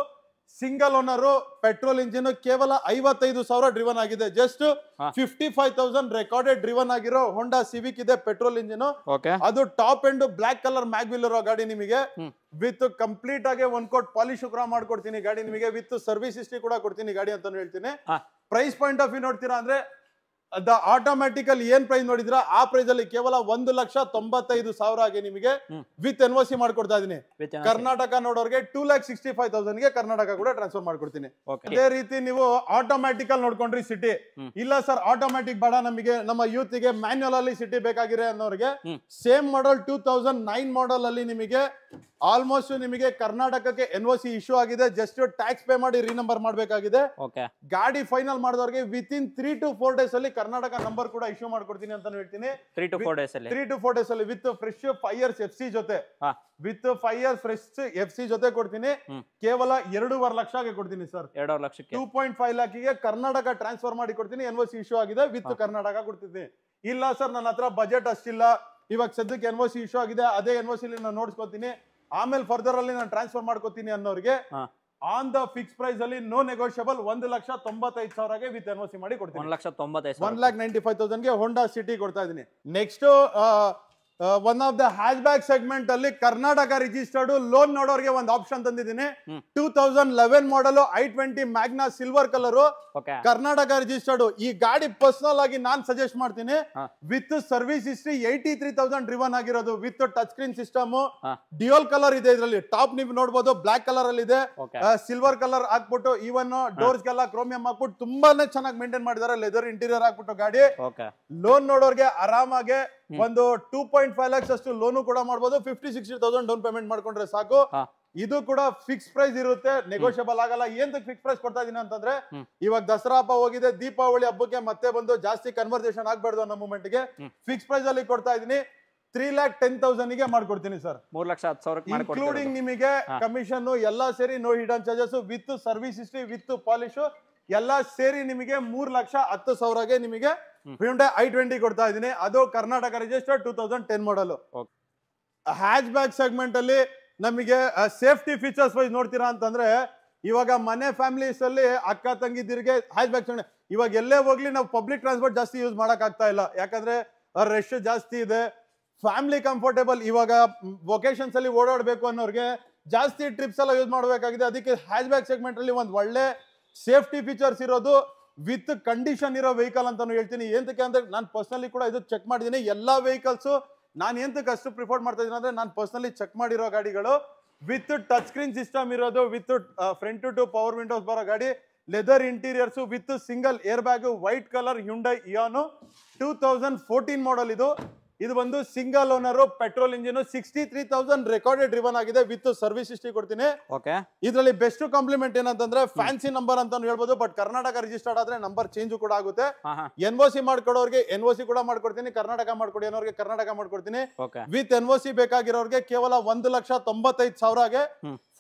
single owner petrol engine ಕೇವಲ ಐವತ್ತೈದು ಸಾವಿರ ಡ್ರಿವನ್ ಆಗಿದೆ just fifty five thousand recorded driven ಆಗಿರೋ ಹೋಂಡಾ ಸಿವಿಕ್ ಇದೆ ಪೆಟ್ರೋಲ್ ಇಂಜಿನ್ ಅದು top end black colour mag wheel ಇರೋ ಗಾಡಿ ನಿಮಗೆ ವಿತ್ ಕಂಪ್ಲೀಟ್ ಆಗಿ ಒನ್ ಕೋಟ್ ಪಾಲಿಶ್ ಕೂಡ ಮಾಡ್ಕೊಡ್ತೀನಿ ಗಾಡಿ ನಿಮಗೆ ವಿತ್ ಸರ್ವಿಸ್ ಹಿಸ್ಟ್ರಿ ಕೂಡ ಕೊಡ್ತೀನಿ ಗಾಡಿ ಅಂತ ಹೇಳ್ತೀನಿ ಪ್ರೈಸ್ ಪಾಯಿಂಟ್ ಆಫ್ ವ್ಯೂ ನೋಡ್ತೀರಾ ಅಂದ್ರೆ ಅದ ಆಟೋಮ್ಯಾಟಿಕಲ್ ಏನ್ ಪ್ರೈಸ್ ನೋಡಿದ್ರ ಆ ಪ್ರೈಸ್ ಅಲ್ಲಿ ಕೇವಲ ಒಂದು ಲಕ್ಷ ತೊಂಬತ್ತೈದು ಸಾವಿರ ಆಗಿ ನಿಮಗೆ ವಿತ್ ಎನ್ ಒ ಸಿ ಮಾಡ್ಕೊಡ್ತಾ ಇದೀನಿ ಕರ್ನಾಟಕ ನೋಡೋರ್ಗೆ two lakh sixty five thousand ಗೆ ಕರ್ನಾಟಕ ಕೂಡ ಟ್ರಾನ್ಸ್ಫರ್ ಮಾಡ್ಕೊಡ್ತೀನಿ ಅದೇ ರೀತಿ ನೀವು ಆಟೋಮ್ಯಾಟಿಕಲ್ ನೋಡ್ಕೊಂಡ್ರಿ ಸಿಟಿ ಇಲ್ಲ ಸರ್ ಆಟೋಮ್ಯಾಟಿಕ್ ಬೇಡ ನಮಗೆ ನಮ್ಮ ಯೂತ್ ಗೆ ಮ್ಯಾನ್ಯಲ್ ಅಲ್ಲಿ ಸಿಟಿ ಬೇಕಾಗಿದೆ ಅನ್ನೋರಿಗೆ same model two thousand nine model ಅಲ್ಲಿ ನಿಮಗೆ ಆಲ್ಮೋಸ್ಟ್ ನಿಮಗೆ ಕರ್ನಾಟಕಕ್ಕೆ ಎನ್ ಒ ಸಿ ಇಶ್ಯೂ ಆಗಿದೆ ಜಸ್ಟ್ ಟ್ಯಾಕ್ಸ್ ಪೇ ಮಾಡಿ ರೀನಂಬರ್ ಮಾಡಬೇಕಾಗಿದೆ ಗಾಡಿ ಫೈನಲ್ ಮಾಡಿದವ್ರಿಗೆ with in three to four days ಅಲ್ಲಿ ಕರ್ನಾಟಕ ನಂಬರ್ ಕೂಡ ಇಶ್ಯೂ ಮಾಡ್ಕೊಡ್ತೀನಿ ಅಂತ ಹೇಳ್ತೀನಿ ತ್ರೀ ಟು ಫೋರ್ ಡೇಸ್ ಅಲ್ಲಿ ತ್ರೀ ಟು ಫೋರ್ ಡೇಸ್ ಅಲ್ಲಿ with fresh five F C ಜೊತೆ with five year fresh F C ಜೊತೆ ಕೊಡ್ತೀನಿ ಕೇವಲ ಎರಡೂವರೆ ಲಕ್ಷಕ್ಕೆ ಕೊಡ್ತೀನಿ ಸರ್ ಎರಡೂವರೆ ಲಕ್ಷಕ್ಕೆ ಟೂ ಪಾಯಿಂಟ್ ಫೈವ್ ಲ್ಯಾಕ್ಗೆ ಕರ್ನಾಟಕ ಟ್ರಾನ್ಸ್ಫರ್ ಮಾಡಿ ಕೊಡ್ತೀನಿ ಎನ್ ಒ ಸಿ ಇಶ್ಯೂ ಆಗಿದೆ ವಿತ್ ಕರ್ನಾಟಕ ಕೊಡ್ತೀನಿ ಇಲ್ಲ ಸರ್ ನನ್ನ ಹತ್ರ ಬಜೆಟ್ ಅಷ್ಟಿಲ್ಲ ಇವಾಗ ಸದ್ಯಕ್ಕೆ ಎನ್ ಒ ಸಿ ಇಶ್ಯೂ ಆಗಿದೆ ಅದೇ ಎನ್ ಒ ಸಿ ನೋಡ್ಸ್ಕೊತೀನಿ ಆಮೇಲೆ ಫರ್ದರ್ ಅಲ್ಲಿ ನಾನು ಟ್ರಾನ್ಸ್ಫರ್ ಮಾಡ್ಕೋತೀನಿ ಅನ್ನೋರಿಗೆ ಆನ್ ದ ಫಿಕ್ಸ್ ಪ್ರೈಸ್ ಅಲ್ಲಿ ನೋ ನೆಗೋಷಿಯಬಲ್ ಒಂದು ಲಕ್ಷ ತೊಂಬತ್ತೈದು ಸಾವಿರಗೆ ವಿತ್ ಎನ್ಒಸಿ ಮಾಡಿ ಕೊಡ್ತೀನಿ ಒಂದು ಲಕ್ಷ ತೊಂಬತ್ತೈದು ಒನ್ ಲ್ಯಾಕ್ ನೈಂಟಿ ಫೈವ್ ತೌಸಂಡ್ಗೆ ಹೊಂಡಾ ಸಿಟಿ ಕೊಡ್ತಾ ಇದ್ದೀನಿ next one of the hatchback segment ಅಲ್ಲಿ ಕರ್ನಾಟಕ ರಿಜಿಸ್ಟರ್ಡ್ ಲೋನ್ ನೋಡೋರ್ಗೆ ಒಂದು ಆಪ್ಷನ್ ತಂದಿದ್ದೀನಿ two thousand eleven model i twenty Magna silver colour Karnataka registered ಈ ಗಾಡಿ ಪರ್ಸನಲ್ ಆಗಿ ನಾನ್ ಸಜೆಸ್ಟ್ ಮಾಡ್ತೀನಿ with service history eighty three thousand driven ಆಗಿರೋದು with touch screen system dual colour ಇದೆ ಇದರಲ್ಲಿ ಟಾಪ್ ನೀವು ನೋಡಬಹುದು ಬ್ಲಾಕ್ ಕಲರ್ ಅಲ್ಲಿ ಇದೆ ಸಿಲ್ವರ್ ಕಲರ್ ಹಾಕ್ಬಿಟ್ಟು ಈವನ್ ಡೋರ್ಸ್ ಗೆಲ್ಲ ಕ್ರೋಮಿಯಂ ಹಾಕ್ಬಿಟ್ಟು ತುಂಬಾನೇ ಚೆನ್ನಾಗಿ ಮೇಂಟೈನ್ ಮಾಡಿದ್ದಾರೆ ಲೆದರ್ ಇಂಟೀರಿಯರ್ ಹಾಕ್ಬಿಟ್ಟು ಗಾಡಿ ಲೋನ್ ನೋಡೋರ್ಗೆ ಆರಾಮಾಗಿ ಒಂದು ಟೂ ಪಾಯಿಂಟ್ ಫೈವ್ ಲ್ಯಾಕ್ಸ್ ಅಷ್ಟು ಲೋನು ಕೂಡ ಮಾಡಬಹುದು fifty sixty thousand down payment ಮಾಡ್ಕೊಂಡ್ರೆ ಸಾಕು ಇದು ಕೂಡ ಫಿಕ್ಸ್ ಪ್ರೈಸ್ ಇರುತ್ತೆ ನೆಗೋಷಿಯಬಲ್ ಆಗಲ್ಲ ಏನ್ ಫಿಕ್ಸ್ ಪ್ರೈಸ್ ಕೊಡ್ತಾ ಇದೀನಿ ಅಂತಂದ್ರೆ ಇವಾಗ ದಸರಾ ಹಬ್ಬ ಹೋಗಿದೆ ದೀಪಾವಳಿ ಹಬ್ಬಕ್ಕೆ ಮತ್ತೆ ಬಂದು ಜಾಸ್ತಿ ಕನ್ವರ್ಸೇಷನ್ ಆಗ್ಬಾರ್ದು ಅನ್ನೋ ಮೂಮೆಂಟ್ ಗೆ ಫಿಕ್ಸ್ ಪ್ರೈಸ್ ಅಲ್ಲಿ ಕೊಡ್ತಾ ಇದೀನಿ ತ್ರೀ ಲ್ಯಾಕ್ ಟೆನ್ ತೌಸಂಡ್ ಗೆ ಮಾಡ್ಕೊಡ್ತೀನಿ ಸರ್ ಮೂರ್ ಲಕ್ಷ ಹತ್ತು ಸಾವಿರ ಇನ್ಕ್ಲೂಡಿಂಗ್ ನಿಮಗೆ ಕಮಿಷನ್ ಎಲ್ಲಾ ಸೇರಿ no hidden charges with service history with polish ಎಲ್ಲ ಸೇರಿ ನಿಮಗೆ ಮೂರ್ ಲಕ್ಷ ಹತ್ತು ಸಾವಿರಗೆ ನಿಮಗೆ ಹ್ಯುಂಡೈ ಐ ಟ್ವೆಂಟಿ ಕೊಡ್ತಾ ಇದ್ದೀನಿ ಅದು Karnataka registered two thousand ten model hatchback segment ಅಲ್ಲಿ ನಮಗೆ ಸೇಫ್ಟಿ ಫೀಚರ್ಸ್ ವೈಸ್ ನೋಡ್ತೀರಾ ಅಂತಂದ್ರೆ ಇವಾಗ ಮನೆ ಫ್ಯಾಮಿಲೀಸ್ ಅಲ್ಲಿ ಅಕ್ಕ ತಂಗಿದಿರಿಗೆ ಹ್ಯಾಚ್ ಬ್ಯಾಗ್ ಸೆಗ್ಮೆಂಟ್ ಇವಾಗ ಎಲ್ಲೇ ಹೋಗ್ಲಿ ನಾವು ಪಬ್ಲಿಕ್ ಟ್ರಾನ್ಸ್ಪೋರ್ಟ್ ಜಾಸ್ತಿ ಯೂಸ್ ಮಾಡಕ್ ಆಗ್ತಾ ಇಲ್ಲ ಯಾಕಂದ್ರೆ ರಶ್ ಜಾಸ್ತಿ ಇದೆ ಫ್ಯಾಮಿಲಿ ಕಂಫರ್ಟೇಬಲ್ ಇವಾಗ ವೊಕೇಶನ್ಸ್ ಅಲ್ಲಿ ಓಡಾಡಬೇಕು ಅನ್ನೋರಿಗೆ ಜಾಸ್ತಿ ಟ್ರಿಪ್ಸ್ ಎಲ್ಲ ಯೂಸ್ ಮಾಡಬೇಕಾಗಿದೆ ಅದಕ್ಕೆ ಹ್ಯಾಚ್ ಬ್ಯಾಗ್ ಸೆಗ್ಮೆಂಟ್ ಅಲ್ಲಿ ಒಂದು ಒಳ್ಳೆ ಸೇಫ್ಟಿ ಫೀಚರ್ಸ್ ಇರೋದು ವಿತ್ ಕಂಡೀಷನ್ ಇರೋ ವೆಹಿಕಲ್ ಅಂತಾನು ಹೇಳ್ತೀನಿ ಏನಕ್ಕೆ ಅಂದ್ರೆ ನಾನು ಪರ್ಸ್ನಲಿ ಕೂಡ ಇದು ಚೆಕ್ ಮಾಡಿದ್ದೀನಿ ಎಲ್ಲ ವೆಹಿಕಲ್ಸು ನಾನು ಎಂತ ಅಷ್ಟು ಪ್ರಿಫರ್ ಮಾಡ್ತಾ ಇದ್ದೀನಿ ಅಂದರೆ ನಾನು ಪರ್ಸ್ನಲಿ ಚೆಕ್ ಮಾಡಿರೋ ಗಾಡಿಗಳು ವಿತ್ ಟಚ್ ಸ್ಕ್ರೀನ್ ಸಿಸ್ಟಮ್ ಇರೋದು with front two power windows ಬರೋ ಗಾಡಿ leather interiors with single air bag white colour Hyundai Eon two thousand fourteen model ಇದು ಇದು ಬಂದು single owner petrol engine sixty three thousand recorded driven ಆಗಿದೆ with service history ಕೊಡ್ತೀನಿ okay ಇದರಲ್ಲಿ best compliment ಏನಂತಂದ್ರೆ fancy number ಅಂತ ಹೇಳ್ಬೋದು but Karnataka registered ಆದ್ರೆ ನಂಬರ್ ಚೇಂಜ್ ಕೂಡ ಆಗುತ್ತೆ ಎನ್ ಓ ಸಿ ಮಾಡ್ಕೊಡೋರಿಗೆ ಎನ್ ಓ ಸಿ ಕೂಡ ಮಾಡ್ಕೊಡ್ತೀನಿ ಕರ್ನಾಟಕ ಮಾಡ್ಕೊಡಿ ಅನ್ನೋರ್ಗೆ ಕರ್ನಾಟಕ ಮಾಡ್ಕೊಡ್ತೀನಿ ವಿತ್ ಎನ್ ಒ ಸಿ ಬೇಕಾಗಿರೋರ್ಗೆ ಕೇವಲ ಒಂದು ಲಕ್ಷ ತೊಂಬತ್ತೈದು ಸಾವಿರಗೆ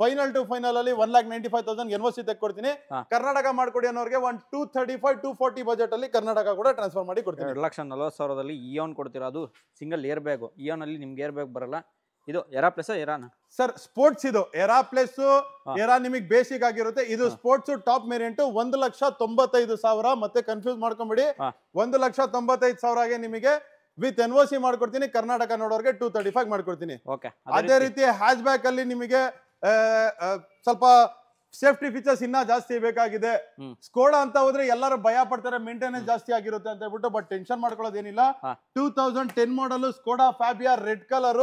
ಫೈನಲ್ ಟು ಫೈನಲ್ ಅಲ್ಲಿ one lakh ninety five thousand N C ಕೊಡ್ತೀನಿ ಕರ್ನಾಟಕ ಮಾಡ್ಕೊಡಿ ಅನ್ನೋರಿಗೆ one two thirty five two forty budget ಅಲ್ಲಿ ಕರ್ನಾಟಕ ಕೂಡ ಟ್ರಾನ್ಸ್ಫರ್ ಮಾಡಿ ಕೊಡ್ತೀನಿ ಎರಡು ಲಕ್ಷ ನಲವತ್ತು ಸಾವಿರದಲ್ಲಿ ಇಯೋನ್ ಕೊಡ್ತೀರಾ ಅದು ಸಿಂಗಲ್ ಏರ್ ಇಯೋನ್ ಅಲ್ಲಿ ನಿಮ್ಗೆ ಏರ್ ಬ್ಯಾಗ್ ಬರಲ್ಲ ಇದು ಎರಾ ಪ್ಲಸ್ ಎರಾನ ಸರ್ ಸ್ಪೋರ್ಟ್ಸ್ ಇದು ಎರಾ ಪ್ಲಸ್ ಎರಾ ನಿಮಗೆ ಬೇಸಿಕ್ ಆಗಿರುತ್ತೆ ಇದು ಸ್ಪೋರ್ಟ್ಸ್ ಟಾಪ್ ವೇರಿಯಂಟ್ ಒಂದು ಲಕ್ಷ ತೊಂಬತ್ತೈದು ಸಾವಿರ ಮತ್ತೆ ಕನ್ಫ್ಯೂಸ್ ಮಾಡ್ಕೊಂಬಿಡಿ ಒಂದು ಲಕ್ಷ ತೊಂಬತ್ತೈದು ಸಾವಿರಗೆ ನಿಮಗೆ ವಿತ್ ಎನ್ ಒ ಸಿ ಮಾಡ್ಕೊಡ್ತೀನಿ ಕರ್ನಾಟಕ ನೋಡೋರ್ಗೆ ಟೂ ತರ್ಟಿ ಫೈವ್ ಮಾಡ್ಕೊಡ್ತೀನಿ ಅದೇ ರೀತಿ ಹ್ಯಾಚ್ ಬ್ಯಾಕ್ ಅಲ್ಲಿ ನಿಮಗೆ ಸ್ವಲ್ಪ ಸೇಫ್ಟಿ ಫೀಚರ್ಸ್ ಇನ್ನ ಜಾಸ್ತಿ ಬೇಕಾಗಿದೆ ಸ್ಕೋಡ ಅಂತ ಹೋದ್ರೆ ಎಲ್ಲರೂ ಭಯ ಪಡ್ತಾರೆ ಮೇಂಟೆನೆನ್ಸ್ ಜಾಸ್ತಿ ಆಗಿರುತ್ತೆ ಅಂತ ಹೇಳ್ಬಿಟ್ಟು ಬಟ್ ಟೆನ್ಷನ್ ಮಾಡ್ಕೊಳ್ಳೋದೇನಿಲ್ಲ two thousand ten model Skoda Fabia red colour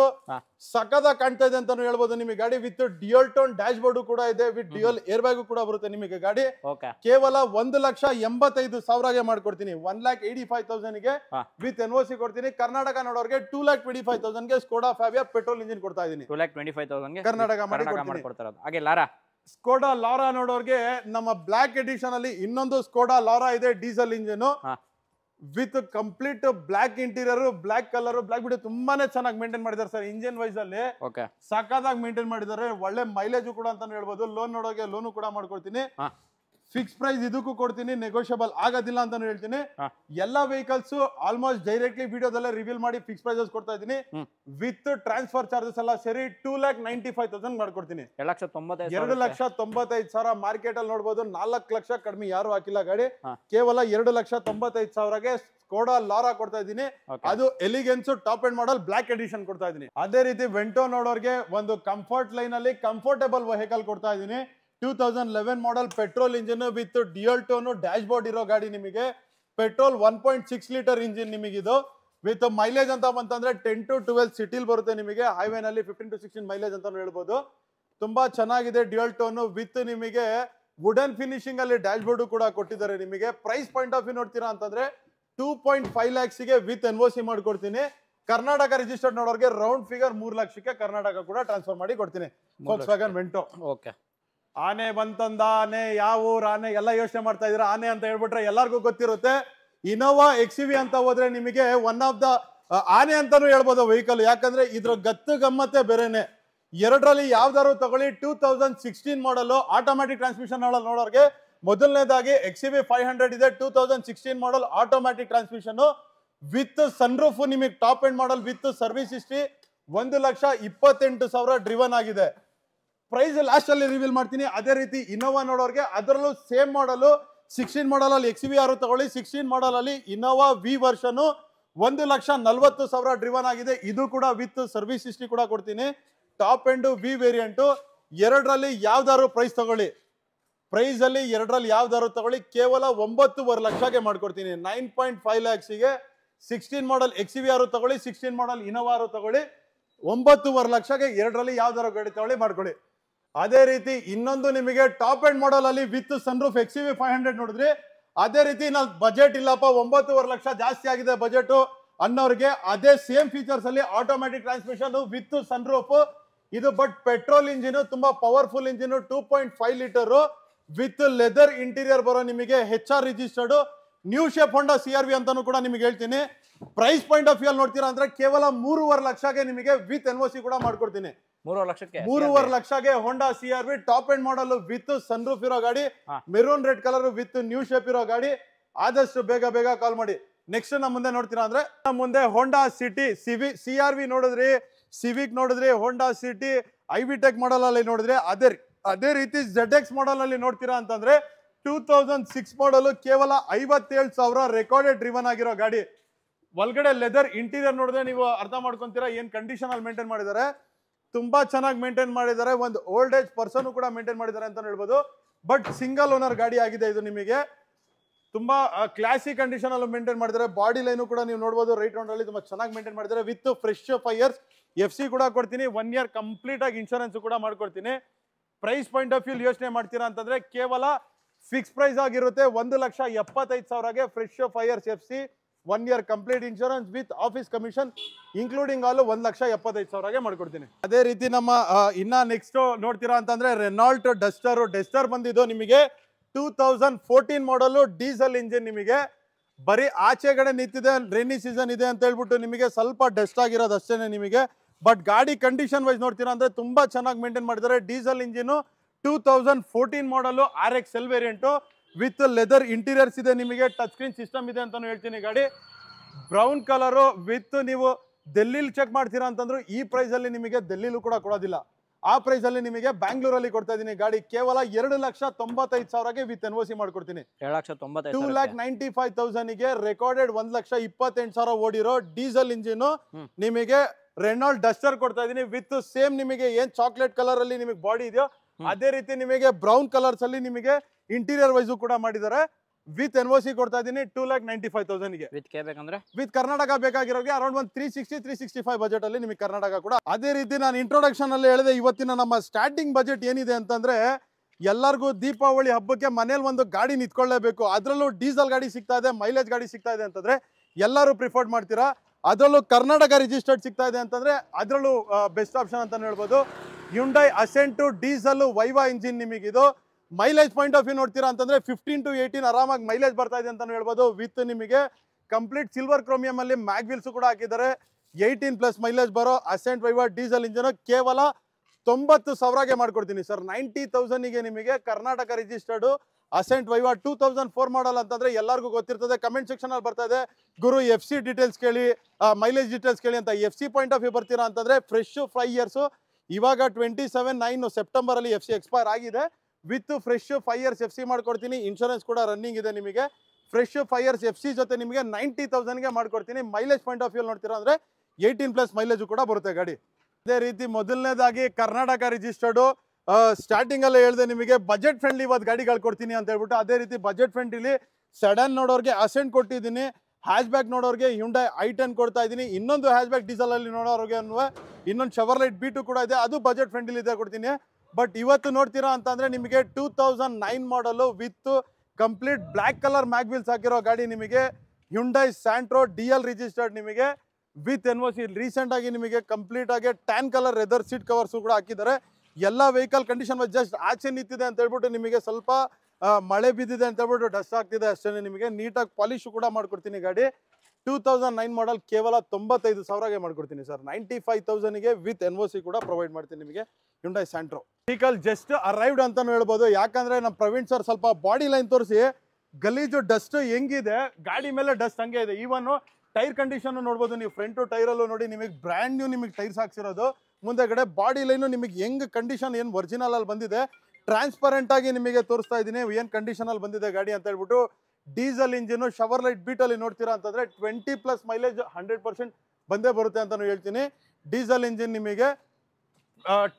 ಸಕದ ಕಾಣ್ತಾ ಇದೆ ಅಂತಾನು ಹೇಳ್ಬೋದು ನಿಮಗೆ ಗಾಡಿ with dual tone dashboard ಕೂಡ ಇದೆ ವಿತ್ ಡಿಯೋಲ್ ಏರ್ ಬ್ಯಾಗ್ ಕೂಡ ಬರುತ್ತೆ ನಿಮಗೆ ಗಾಡಿ ಕೇವಲ ಒಂದು ಲಕ್ಷ ಎಂಬತ್ತೈದು ಸಾವಿರಗೆ ಮಾಡ್ಕೊಡ್ತೀನಿ one lakh eighty five thousand ಗೆ ವಿತ್ ಎನ್ ಸಿ ಕೊಡ್ತೀನಿ ಕರ್ನಾಟಕ ನೋಡೋರ್ಗೆ two lakh twenty five thousand ಗೆ ಸ್ಕೋಡಾ ಫ್ಯಾಬಿಯಾ ಪೆಟ್ರೋಲ್ ಇಂಜಿನ್ ಕೊಡ್ತಾ ಇದೀನಿ ಕರ್ನಾಟಕ ಮಾಡಿ ಹಾಗೆ ಲಾರಾ ಸ್ಕೋಡಾ ಲಾರಾ ನೋಡೋರ್ಗೆ ನಮ್ಮ ಬ್ಲಾಕ್ ಎಡಿಷನ್ ಅಲ್ಲಿ ಇನ್ನೊಂದು ಸ್ಕೋಡಾ ಲಾರಾ ಇದೆ diesel engine with complete black interior black colour black ಬಿಡಿ ತುಂಬಾನೇ ಚೆನ್ನಾಗಿ ಮೇಂಟೈನ್ ಮಾಡಿದ್ದಾರೆ ಸರ್ ಇಂಜಿನ್ ವೈಸ್ ಅಲ್ಲಿ ಸಕ್ಕತ್ತಾಗಿ ಮೇಂಟೈನ್ ಮಾಡಿದ್ದಾರೆ ಒಳ್ಳೆ ಮೈಲೇಜ್ ಕೂಡ ಅಂತಾನೆ ಹೇಳ್ಬೋದು ಲೋನ್ ನೋಡೋಕೆ ಲೋನು ಕೂಡ ಮಾಡ್ಕೊಳ್ತೀನಿ ಫಿಕ್ಸ್ ಪ್ರೈಸ್ ಇದಕ್ಕೂ ಕೊಡ್ತೀನಿ ನೆಗೋಷಿಯಬಲ್ ಆಗೋದಿಲ್ಲ ಅಂತ ಹೇಳ್ತೀನಿ ಎಲ್ಲಾ ವೆಹಿಕಲ್ಸ್ ಆಲ್ಮೋಸ್ಟ್ ಡೈರೆಕ್ಟ್ಲಿ ವಿಡಿಯೋದಲ್ಲೇ ರಿವೀಲ್ ಮಾಡಿ ಫಿಕ್ಸ್ ಪ್ರೈಸಸ್ ಕೊಡ್ತಾ ಇದ್ದೀನಿ ವಿತ್ ಟ್ರಾನ್ಸ್ಫರ್ ಚಾರ್ಜಸ್ ಎಲ್ಲ ಸೇರಿ two lakh ninety five thousand ಮಾಡ್ಕೊಡ್ತೀನಿ ಎರಡು ಲಕ್ಷ ತೊಂಬತ್ತೈದು ಸಾವಿರ ಮಾರ್ಕೆಟ್ ಅಲ್ಲಿ ನೋಡಬಹುದು ನಾಲ್ಕು ಲಕ್ಷ ಕಡಿಮೆ ಯಾರು ಹಾಕಿಲ್ಲ ಗಾಡಿ ಕೇವಲ ಎರಡು ಲಕ್ಷ ತೊಂಬತ್ತೈದು ಸಾವಿರಗೆ ಸ್ಕೋಡಾ ಲಾರಾ ಕೊಡ್ತಾ ಇದ್ದೀನಿ ಅದು elegance top end model black edition ಕೊಡ್ತಾ ಇದ್ದೀನಿ ಅದೇ ರೀತಿ ವೆಂಟೋ ನೋಡೋರ್ಗೆ ಒಂದು ಕಂಫರ್ಟ್ ಲೈನ್ ಅಲ್ಲಿ ಕಂಫರ್ಟೇಬಲ್ ವೆಹಿಕಲ್ ಕೊಡ್ತಾ ಇದ್ದೀನಿ two thousand eleven model petrol engine with dual tone dashboard ಇರೋ ಗಾಡಿ ನಿಮಗೆ petrol one point six litre engine ಇದು ವಿತ್ ಮೈಲೇಜ್ ಅಂತ ಬಂತಂದ್ರೆ ಟೆನ್ ಟು ಟ್ವೆಲ್ ಸಿಟಿಲಿ ಬರುತ್ತೆ ನಿಮಗೆ ಹೈವೇನಲ್ಲಿ ಫಿಫ್ಟೀನ್ ಟು ಸಿಕ್ಸ್ಟೀನ್ ಮೈಲೇಜ್ ಅಂತ ಹೇಳ್ಬೋದು ತುಂಬಾ ಚೆನ್ನಾಗಿದೆ ಡ್ಯೂಯಲ್ ಟೋನು ವಿತ್ ನಿಮಗೆ ವುಡನ್ ಫಿನಿಶಿಂಗ್ ಅಲ್ಲಿ ಡ್ಯಾಶ್ ಬೋರ್ಡ್ ಕೂಡ ಕೊಟ್ಟಿದ್ದಾರೆ ನಿಮಗೆ ಪ್ರೈಸ್ ಪಾಯಿಂಟ್ ಆಫ್ ವ್ಯೂ ನೋಡ್ತೀರಾ ಅಂತಂದ್ರೆ ಟೂ ಪಾಯಿಂಟ್ ಫೈವ್ ಲ್ಯಾಕ್ಸ್ ಗೆ ವಿತ್ ಎನ್ ಒ ಸಿ ಮಾಡ್ಕೊಡ್ತೀನಿ ಕರ್ನಾಟಕ ರಿಜಿಸ್ಟರ್ಡ್ ನೋಡೋರಿಗೆ ರೌಂಡ್ ಫಿಗರ್ ಮೂರ್ ಲಕ್ಷಕ್ಕೆ ಕರ್ನಾಟಕ ಕೂಡ ಟ್ರಾನ್ಸ್ಫರ್ ಮಾಡಿ ಕೊಡ್ತೀನಿ ಓಕೆ ಆನೆ ಬಂತಂದ ಆನೆ ಯಾವ ಊರ್ ಆನೆ ಎಲ್ಲ ಯೋಚನೆ ಮಾಡ್ತಾ ಇದ್ರ ಆನೆ ಅಂತ ಹೇಳ್ಬಿಟ್ರೆ ಎಲ್ಲರಿಗೂ ಗೊತ್ತಿರುತ್ತೆ ಇನೋವಾ ಎಕ್ಸಿವಿ ಅಂತ ಹೋದ್ರೆ ನಿಮಗೆ ಒನ್ ಆಫ್ ದ ಆನೆ ಅಂತಾನು ಹೇಳ್ಬೋದು ವೆಹಿಕಲ್ ಯಾಕಂದ್ರೆ ಇದ್ರ ಗತ್ತು ಗಮ್ಮತ್ತೆ ಬೇರೆನೆ ಎರಡರಲ್ಲಿ ಯಾವ್ದಾದ್ರು ತಗೊಳ್ಳಿ two thousand sixteen model automatic transmission ನೋಡೋರ್ಗೆ ಮೊದಲನೇದಾಗಿ ಎಕ್ಸಿ ವಿ ಫೈವ್ ಹಂಡ್ರೆಡ್ ಇದೆ two thousand sixteen model automatic transmission with sunroof ನಿಮಗೆ top end model with service history ಒಂದು ಲಕ್ಷ ಇಪ್ಪತ್ತೆಂಟು ಸಾವಿರ ಡ್ರಿವನ್ ಆಗಿದೆ ಪ್ರೈಸ್ ಲಾಸ್ಟಲ್ಲಿ ರಿವೀಲ್ ಮಾಡ್ತೀನಿ ಅದೇ ರೀತಿ ಇನೋವಾ ನೋಡೋರಿಗೆ ಅದರಲ್ಲೂ ಸೇಮ್ ಮಾಡಲು ಸಿಕ್ಸ್ಟೀನ್ ಮಾಡಲಲ್ಲಿ ಎಕ್ಸ್ ವಿ ಆರು ತಗೊಳ್ಳಿ ಸಿಕ್ಸ್ಟೀನ್ ಅಲ್ಲಿ ಇನೋವಾ ವಿ ವರ್ಷನು ಒಂದು ಲಕ್ಷ ನಲ್ವತ್ತು ಸಾವಿರ ಡ್ರಿವನ್ ಆಗಿದೆ ಇದು ಕೂಡ ವಿತ್ ಸರ್ವಿಸ್ ಹಿಸ್ಟ್ರಿ ಕೂಡ ಕೊಡ್ತೀನಿ ಟಾಪ್ ಎಂಡು ವಿ ವೇರಿಯಂಟು ಎರಡರಲ್ಲಿ ಯಾವ್ದಾದ್ರು ಪ್ರೈಸ್ ತಗೊಳ್ಳಿ ಪ್ರೈಸಲ್ಲಿ ಎರಡರಲ್ಲಿ ಯಾವ್ದಾದ್ರು ತಗೊಳ್ಳಿ ಕೇವಲ ಒಂಬತ್ತುವರೆ ಲಕ್ಷಕ್ಕೆ ಮಾಡ್ಕೊಡ್ತೀನಿ ನೈನ್ ಪಾಯಿಂಟ್ ಫೈವ್ ಲ್ಯಾಕ್ಸಿಗೆ ಸಿಕ್ಸ್ಟೀನ್ ಮಾಡಲ್ ಎಕ್ಸ್ ವಿ ಆರು ತಗೊಳ್ಳಿ ಸಿಕ್ಸ್ಟೀನ್ ಮಾಡಲ್ ಇನೋವಾರು ತಗೊಳ್ಳಿ ಒಂಬತ್ತುವರೆ ಲಕ್ಷಕ್ಕೆ ಎರಡರಲ್ಲಿ ಯಾವ್ದಾರು ಗಾಡಿ ತಗೊಳ್ಳಿ ಮಾಡ್ಕೊಳ್ಳಿ ಅದೇ ರೀತಿ ಇನ್ನೊಂದು ನಿಮಗೆ ಟಾಪ್ ಎಂಡ್ ಮಾಡಲ್ ಅಲ್ಲಿ with roof X V five hundred ನೋಡಿದ್ರಿ ಅದೇ ರೀತಿ ನಾವು ಬಜೆಟ್ ಇಲ್ಲಪ್ಪ ಒಂಬತ್ತೂವರೆ ಲಕ್ಷ ಜಾಸ್ತಿ ಆಗಿದೆ ಬಜೆಟ್ ಅನ್ನೋರಿಗೆ ಅದೇ ಸೇಮ್ ಫೀಚರ್ಸ್ ಅಲ್ಲಿ ಆಟೋಮ್ಯಾಟಿಕ್ ಟ್ರಾನ್ಸ್ಮಿಷನ್ ವಿತ್ ರೂಫ್ ಇದು ಬಟ್ ಪೆಟ್ರೋಲ್ ಇಂಜಿನ್ ತುಂಬಾ powerful engine two point five litre with leather interior ಬರೋ ನಿಮಗೆ H R registered new shape Honda C R V ಅಂತಾನು ಕೂಡ ನಿಮಗೆ ಹೇಳ್ತೀನಿ ಪ್ರೈಸ್ ಪಾಯಿಂಟ್ ಆಫ್ ವ್ಯೂ ಅಲ್ಲಿ ನೋಡ್ತೀರಾ ಅಂದ್ರೆ ಕೇವಲ ಮೂರುವರೆ ಲಕ್ಷಕ್ಕೆ ನಿಮಗೆ ವಿತ್ ಎನ್ ಒ ಸಿ ಕೂಡ ಮಾಡ್ಕೊಡ್ತೀನಿ ಮೂರುವರೆ ಲಕ್ಷಕ್ಕೆ ಮೂರುವರೆ ಲಕ್ಷಗೆ Honda C R V top end model with sun roof ಇರೋ ಗಾಡಿ maroon red colour with new shape ಇರೋ ಗಾಡಿ ಆದಷ್ಟು ಬೇಗ ಬೇಗ ಕಾಲ್ ಮಾಡಿ ನೆಕ್ಸ್ಟ್ ನಮ್ಮ ಮುಂದೆ ನೋಡ್ತೀರಾ ಅಂದ್ರೆ ನಮ್ಮ ಮುಂದೆ Honda City C V C R V ನೋಡಿದ್ರಿ ಸಿವಿಕ್ ನೋಡಿದ್ರಿ Honda City I V tech model ಅಲ್ಲಿ ನೋಡಿದ್ರಿ ಅದೇ ಅದೇ ರೀತಿ ಜೆಡ್ ಎಕ್ಸ್ ಮಾಡಲ್ ಅಲ್ಲಿ ನೋಡ್ತೀರಾ ಅಂತಂದ್ರೆ ಟೂ ತೌಸಂಡ್ ಸಿಕ್ಸ್ ಮಾಡಲ್ ಕೇವಲ ಐವತ್ತೇಳು ಸಾವಿರ ರೆಕಾರ್ಡೆಡ್ ಡ್ರಿವನ್ ಆಗಿರೋ ಗಾಡಿ ಒಳಗಡೆ ಲೆದರ್ ಇಂಟೀರಿಯರ್ ನೋಡಿದ್ರೆ ನೀವು ಅರ್ಥ ಮಾಡ್ಕೊಂತೀರಾ ಏನ್ ಕಂಡೀಷನ್ ಅಲ್ಲಿ ಮೇಂಟೈನ್ ಮಾಡಿದ್ದಾರೆ ತುಂಬಾ ಚೆನ್ನಾಗಿ ಮೇಂಟೈನ್ ಮಾಡಿದ್ದಾರೆ ಒಂದು ಓಲ್ಡ್ ಏಜ್ ಪರ್ಸನ್ ಕೂಡ ಮೇಂಟೈನ್ ಮಾಡಿದ್ದಾರೆ ಅಂತ ಹೇಳ್ಬೋದು ಬಟ್ ಸಿಂಗಲ್ ಓನರ್ ಗಾಡಿ ಆಗಿದೆ ಇದು ನಿಮಗೆ ತುಂಬಾ ಕ್ಲಾಸಿ ಕಂಡೀಷನ್ ಅಲ್ಲಿ ಮೇಂಟೈನ್ ಮಾಡಿದ್ದಾರೆ ಬಾಡಿ ಲೈನು ಕೂಡ ನೀವು ನೋಡಬಹುದು ರೈಟ್ ರೌಂಡ್ ಅಲ್ಲಿ ತುಂಬಾ ಚೆನ್ನಾಗಿ ಮೇಂಟೈನ್ ಮಾಡಿದ್ದಾರೆ with fresh five F C ಕೂಡ ಕೊಡ್ತೀನಿ ಒನ್ ಇಯರ್ ಕಂಪ್ಲೀಟ್ ಆಗಿ ಇನ್ಶೂರೆನ್ಸ್ ಕೂಡ ಮಾಡ್ಕೊಡ್ತೀನಿ ಪ್ರೈಸ್ ಪಾಯಿಂಟ್ ಆಫ್ ವ್ಯೂ ಯೋಚನೆ ಮಾಡ್ತೀರಾ ಅಂತಂದ್ರೆ ಕೇವಲ ಫಿಕ್ಸ್ ಪ್ರೈಸ್ ಆಗಿರುತ್ತೆ ಒಂದು ಲಕ್ಷ ಎಪ್ಪತ್ತೈದು ಸಾವಿರಗೆ fresh five F C one year complete insurance with office commission including all ಒಂದು ಲಕ್ಷ ಎಪ್ಪತ್ತೈದು ಸಾವಿರಗೆ ಮಾಡ್ಕೊಡ್ತೀನಿ ಅದೇ ರೀತಿ ನಮ್ಮ ಇನ್ನ ನೆಕ್ಸ್ಟ್ ನೋಡ್ತೀರಾ ಅಂತಂದ್ರೆ ರೆನಾಲ್ಟ್ ಡಸ್ಟರ್ ಡಸ್ಟರ್ ಬಂದಿದ್ದು ನಿಮಗೆ two thousand fourteen model diesel engine ನಿಮಗೆ ಬರೀ ಆಚೆ ಕಡೆ ನಿಂತಿದೆ ರೈನಿ ಸೀಸನ್ ಇದೆ ಅಂತ ಹೇಳ್ಬಿಟ್ಟು ನಿಮಗೆ ಸ್ವಲ್ಪ ಡಸ್ಟ್ ಆಗಿರೋದು ಅಷ್ಟೇ ನಿಮಗೆ ಬಟ್ ಗಾಡಿ ಕಂಡೀಷನ್ ವೈಸ್ ನೋಡ್ತೀರಾ ಅಂದ್ರೆ ತುಂಬಾ ಚೆನ್ನಾಗಿ ಮೇಂಟೈನ್ ಮಾಡಿದ್ದಾರೆ diesel engine two thousand fourteen model R X L variant with leather interiors ಇದೆ ನಿಮಗೆ ಟಚ್ ಸ್ಕ್ರೀನ್ ಸಿಸ್ಟಮ್ ಇದೆ ಅಂತಾನು ಹೇಳ್ತೀನಿ ಗಾಡಿ ಬ್ರೌನ್ ಕಲರು ವಿತ್ ನೀವು ಡೆಲ್ಲಿ ಚೆಕ್ ಮಾಡ್ತೀರಾ ಅಂತಂದ್ರು ಈ ಪ್ರೈಸಲ್ಲಿ ನಿಮಗೆ ಡೆಲ್ಲಿಲೂ ಕೂಡ ಕೊಡೋದಿಲ್ಲ ಆ ಪ್ರೈಸಲ್ಲಿ ನಿಮಗೆ ಬ್ಯಾಂಗ್ಳೂರಲ್ಲಿ ಕೊಡ್ತಾ ಇದ್ದೀನಿ ಗಾಡಿ ಕೇವಲ ಎರಡು ಲಕ್ಷ ತೊಂಬತ್ತೈದು ಸಾವಿರಕ್ಕೆ ವಿತ್ ಎನ್ ಓ ಸಿ ಮಾಡ್ಕೊಡ್ತೀನಿ ಟೂ ಲ್ಯಾಕ್ ನೈಂಟಿ ಫೈವ್ ತೌಸಂಡ್ಗೆ ರೆಕಾರ್ಡೆಡ್ ಒಂದ್ ಲಕ್ಷ ಇಪ್ಪತ್ತೆಂಟು ಸಾವಿರ ಓಡಿರೋ ಡೀಸೆಲ್ ಇಂಜಿನ್ ನಿಮಗೆ ರೆನಾಲ್ಡ್ ಡಸ್ಟರ್ ಕೊಡ್ತಾ ಇದೀನಿ ವಿತ್ ಸೇಮ್ ನಿಮಗೆ ಏನ್ ಚಾಕ್ಲೇಟ್ ಕಲರ್ ಅಲ್ಲಿ ನಿಮಗೆ ಬಾಡಿ ಇದೆಯೋ ಅದೇ ರೀತಿ ನಿಮಗೆ ಬ್ರೌನ್ ಕಲರ್ಸ್ ಅಲ್ಲಿ ನಿಮಗೆ ಇಂಟೀರಿಯರ್ ವೈಸು ಕೂಡ ಮಾಡಿದ್ದಾರೆ ವಿತ್ ಎನ್ ಒ ಸಿ ಕೊಡ್ತಾ ಇದ್ದೀನಿ two lakh ninety five thousand ಗೆ ವಿತ್ ಬೇಕಂದ್ರೆ ವಿತ್ ಕರ್ನಾಟಕ ಬೇಕಾಗಿರೋರಿಗೆ ಅರೌಂಡ್ ಒಂದು three sixty three sixty five budget ಅಲ್ಲಿ ನಿಮಗೆ ಕರ್ನಾಟಕ ಕೂಡ ಅದೇ ರೀತಿ ನಾನು ಇಂಟ್ರೊಡಕ್ಷನ್ ಅಲ್ಲಿ ಹೇಳಿದೆ ಇವತ್ತಿನ ನಮ್ಮ ಸ್ಟಾರ್ಟಿಂಗ್ ಬಜೆಟ್ ಏನಿದೆ ಅಂತಂದ್ರೆ ಎಲ್ಲರಿಗೂ ದೀಪಾವಳಿ ಹಬ್ಬಕ್ಕೆ ಮನೇಲಿ ಒಂದು ಗಾಡಿ ನಿಂತ್ಕೊಳ್ಳೇಬೇಕು ಅದರಲ್ಲೂ ಡೀಸೆಲ್ ಗಾಡಿ ಸಿಗ್ತಾ ಇದೆ ಮೈಲೇಜ್ ಗಾಡಿ ಸಿಗ್ತಾ ಇದೆ ಅಂತಂದ್ರೆ ಎಲ್ಲರೂ ಪ್ರಿಫರ್ಡ್ ಮಾಡ್ತೀರಾ ಅದರಲ್ಲೂ ಕರ್ನಾಟಕ ರಿಜಿಸ್ಟರ್ಡ್ ಸಿಗ್ತಾ ಇದೆ ಅಂತಂದ್ರೆ ಅದರಲ್ಲೂ ಬೆಸ್ಟ್ ಆಪ್ಷನ್ ಅಂತ ಹೇಳ್ಬೋದು Hyundai Accent diesel Viva engine ನಿಮಗಿದು ಮೈಲೇಜ್ ಪಾಯಿಂಟ್ ಆಫ್ ವ್ಯೂ ನೋಡ್ತೀರಾ ಅಂತಂದ್ರೆ ಫಿಫ್ಟೀನ್ ಟು ಏಯ್ಟೀನ್ ಆರಾಮಾಗಿ ಮೈಲೇಜ್ ಬರ್ತಾ ಇದೆ ಅಂತ ಹೇಳ್ಬೋದು ವಿತ್ ನಿಮಗೆ ಕಂಪ್ಲೀಟ್ ಸಿಲ್ವರ್ ಕ್ರೋಮಿಯಂ ಅಲ್ಲಿ ಮ್ಯಾಗ್ವಿಲ್ಸ್ ಕೂಡ ಹಾಕಿದ್ದಾರೆ ಏಯ್ಟೀನ್ ಪ್ಲಸ್ ಮೈಲೇಜ್ ಬರೋ ಅಸೆಂಟ್ ವೈವರ್ ಡೀಸೆಲ್ ಇಂಜಿನ್ ಕೇವಲ ತೊಂಬತ್ತು ಸಾವಿರಗೆ ಮಾಡ್ಕೊಡ್ತೀನಿ ಸರ್ ನೈಂಟಿ ತೌಸಂಡಿಗೆ ನಿಮಗೆ Karnataka registered Accent Viva two thousand four model ಅಂತಂದ್ರೆ ಎಲ್ಲರಿಗೂ ಗೊತ್ತಿರ್ತದೆ ಕಮೆಂಟ್ ಸೆಕ್ಷನ್ ಅಲ್ಲಿ ಬರ್ತಾ ಇದೆ ಗುರು ಎಫ್ ಸಿ ಡೀಟೇಲ್ಸ್ ಕೇಳಿ ಮೈಲೇಜ್ ಡೀಟೇಲ್ಸ್ ಕೇಳಿ ಅಂತ F C point of view ಬರ್ತೀರಾ ಅಂತಂದ್ರೆ ಫ್ರೆಶ್ ಫೈವ್ ಇಯರ್ಸು ಇವಾಗ ಟ್ವೆಂಟಿ ಸೆವೆನ್ ನೈನ್ ಸೆಪ್ಟೆಂಬರ್ ಅಲ್ಲಿ ಎಫ್ ಸಿ ಎಕ್ಸ್ಪೈರ್ ಆಗಿದೆ ವಿತ್ ಫ್ರೆಶ್ ಫೈಯರ್ಸ್ ಇಯರ್ಸ್ ಎಫ್ ಸಿ ಮಾಡ್ಕೊಡ್ತೀನಿ ಇನ್ಶೂರೆನ್ಸ್ ಕೂಡ ರನ್ನಿಂಗ್ ಇದೆ ನಿಮಗೆ fresh five years F C ಜೊತೆ ನಿಮಗೆ ನೈಂಟಿ ತೌಸಂಡ್ಗೆ ಮಾಡ್ಕೊಡ್ತೀನಿ ಮೈಲೇಜ್ ಪಾಯಿಂಟ್ ಆಫ್ ವ್ಯೂ ನೋಡ್ತೀರಾ ಅಂದರೆ ಏಯ್ಟೀನ್ ಪ್ಲಸ್ ಮೈಲೇಜು ಕೂಡ ಬರುತ್ತೆ ಗಾಡಿ ಅದೇ ರೀತಿ ಮೊದಲನೇದಾಗಿ ಕರ್ನಾಟಕ ರಿಜಿಸ್ಟರ್ಡು ಸ್ಟಾರ್ಟಿಂಗಲ್ಲಿ ಹೇಳಿದೆ ನಿಮಗೆ ಬಜೆಟ್ ಫ್ರೆಂಡ್ಲಿ ಇವತ್ತು ಗಾಡಿಗಳು ಕೊಡ್ತೀನಿ ಅಂತ ಹೇಳ್ಬಿಟ್ಟು ಅದೇ ರೀತಿ ಬಜೆಟ್ ಫ್ರೆಂಡ್ಲಿ ಸಡನ್ ನೋಡೋರಿಗೆ ಅಸೆಂಟ್ ಕೊಟ್ಟಿದ್ದೀನಿ ಹ್ಯಾಶ್ ಬ್ಯಾಗ್ ನೋಡೋರಿಗೆ ಹ್ಯುಂಡೈ ಐ ಟೆನ್ ಕೊಡ್ತಾ ಇದ್ದೀನಿ ಇನ್ನೊಂದು ಹ್ಯಾಶ್ ಬ್ಯಾಗ್ ಡೀಸಲಲ್ಲಿ ನೋಡೋರಿಗೆ ಅನ್ನುವ ಇನ್ನೊಂದು ಶವರ್ ಲೈಟ್ ಬಿ ಕೂಡ ಇದೆ ಅದು ಬಜೆಟ್ ಫ್ರೆಂಡ್ಲಿ ಇದೆ ಕೊಡ್ತೀನಿ ಬಟ್ ಇವತ್ತು ನೋಡ್ತೀರಾ ಅಂದರೆ ನಿಮಗೆ two thousand nine model with complete black colour mag wheels ಹಾಕಿರೋ ಗಾಡಿ ನಿಮಗೆ Hyundai Santro D L registered ನಿಮಗೆ ವಿತ್ ಎನ್ ಒ ಸಿ ರೀಸೆಂಟಾಗಿ ನಿಮಗೆ ಕಂಪ್ಲೀಟಾಗಿ tan colour leather seat covers ಕೂಡ ಹಾಕಿದ್ದಾರೆ ಎಲ್ಲ ವೆಹಿಕಲ್ ಕಂಡೀಷನ್ ಜಸ್ಟ್ ಆಚೆ ನಿಂತಿದೆ ಅಂತ ಹೇಳ್ಬಿಟ್ಟು ನಿಮಗೆ ಸ್ವಲ್ಪ ಮಳೆ ಬಿದ್ದಿದೆ ಅಂತ ಹೇಳ್ಬಿಟ್ಟು ಡಸ್ಟ್ ಆಗ್ತಿದೆ ಅಷ್ಟೇ ನಿಮಗೆ ನೀಟಾಗಿ ಪಾಲಿಶ್ ಕೂಡ ಮಾಡ್ಕೊಡ್ತೀನಿ ಗಾಡಿ ಟೂ ತೌಸಂಡ್ ನೈನ್ ಮಾಡಲ್ ಕೇವಲ ತೊಂಬತ್ತೈದು ಸಾವಿರಗೆ ಮಾಡ್ಕೊಡ್ತೀನಿ ಸರ್ ನೈಂಟಿ ಫೈವ್ ತೌಸಂಡ್ಗೆ ವಿತ್ ಎನ್ ಒ ಸಿ ಕೂಡ ಪ್ರೊವೈಡ್ ಮಾಡ್ತೀನಿ ನಿಮಗೆ Hyundai Santro vehicle just arrived ಅಂತಲೂ ಹೇಳ್ಬೋದು ಯಾಕಂದ್ರೆ ನಮ್ಮ ಪ್ರವೀಣ್ ಸರ್ ಸ್ವಲ್ಪ ಬಾಡಿ ಲೈನ್ ತೋರಿಸಿ ಗಲೀಜು ಡಸ್ಟ್ ಹೆಂಗಿದೆ ಗಾಡಿ ಮೇಲೆ ಡಸ್ಟ್ ಹಂಗೆ ಇದೆ ಈವನ್ ಟೈರ್ ಕಂಡೀಷನ್ ನೋಡ್ಬೋದು ನೀವು ಟೈರ್ ಟೈರಲ್ಲೂ ನೋಡಿ ನಿಮಗೆ ಬ್ರ್ಯಾಂಡ್ ನ್ಯೂ ನಿಮಗೆ ಟೈರ್ಸ್ ಹಾಕ್ಸಿರೋದು ಮುಂದೆಗಡೆ ಬಾಡಿ ಲೈನು ನಿಮಗೆ ಹೆಂಗ್ ಕಂಡೀಷನ್ ಏನು ಒರಿಜಿನಲ್ ಅಲ್ಲಿ ಬಂದಿದೆ ಟ್ರಾನ್ಸ್ಪರೆಂಟ್ ಆಗಿ ನಿಮಗೆ ತೋರಿಸ್ತಾ ಇದ್ದೀನಿ ಏನು ಅಲ್ಲಿ ಬಂದಿದೆ ಗಾಡಿ ಅಂತ ಹೇಳ್ಬಿಟ್ಟು ಡೀಸೆಲ್ ಇಂಜಿನ್ ಶವರ್ ಲೈಟ್ ಬೀಟಲ್ಲಿ ನೋಡ್ತೀರಾ ಅಂತಂದ್ರೆ twenty plus mileage hundred percent ಬಂದೇ ಬರುತ್ತೆ ಅಂತಲೂ ಹೇಳ್ತೀನಿ ಡೀಸೆಲ್ ಇಂಜಿನ್ ನಿಮಗೆ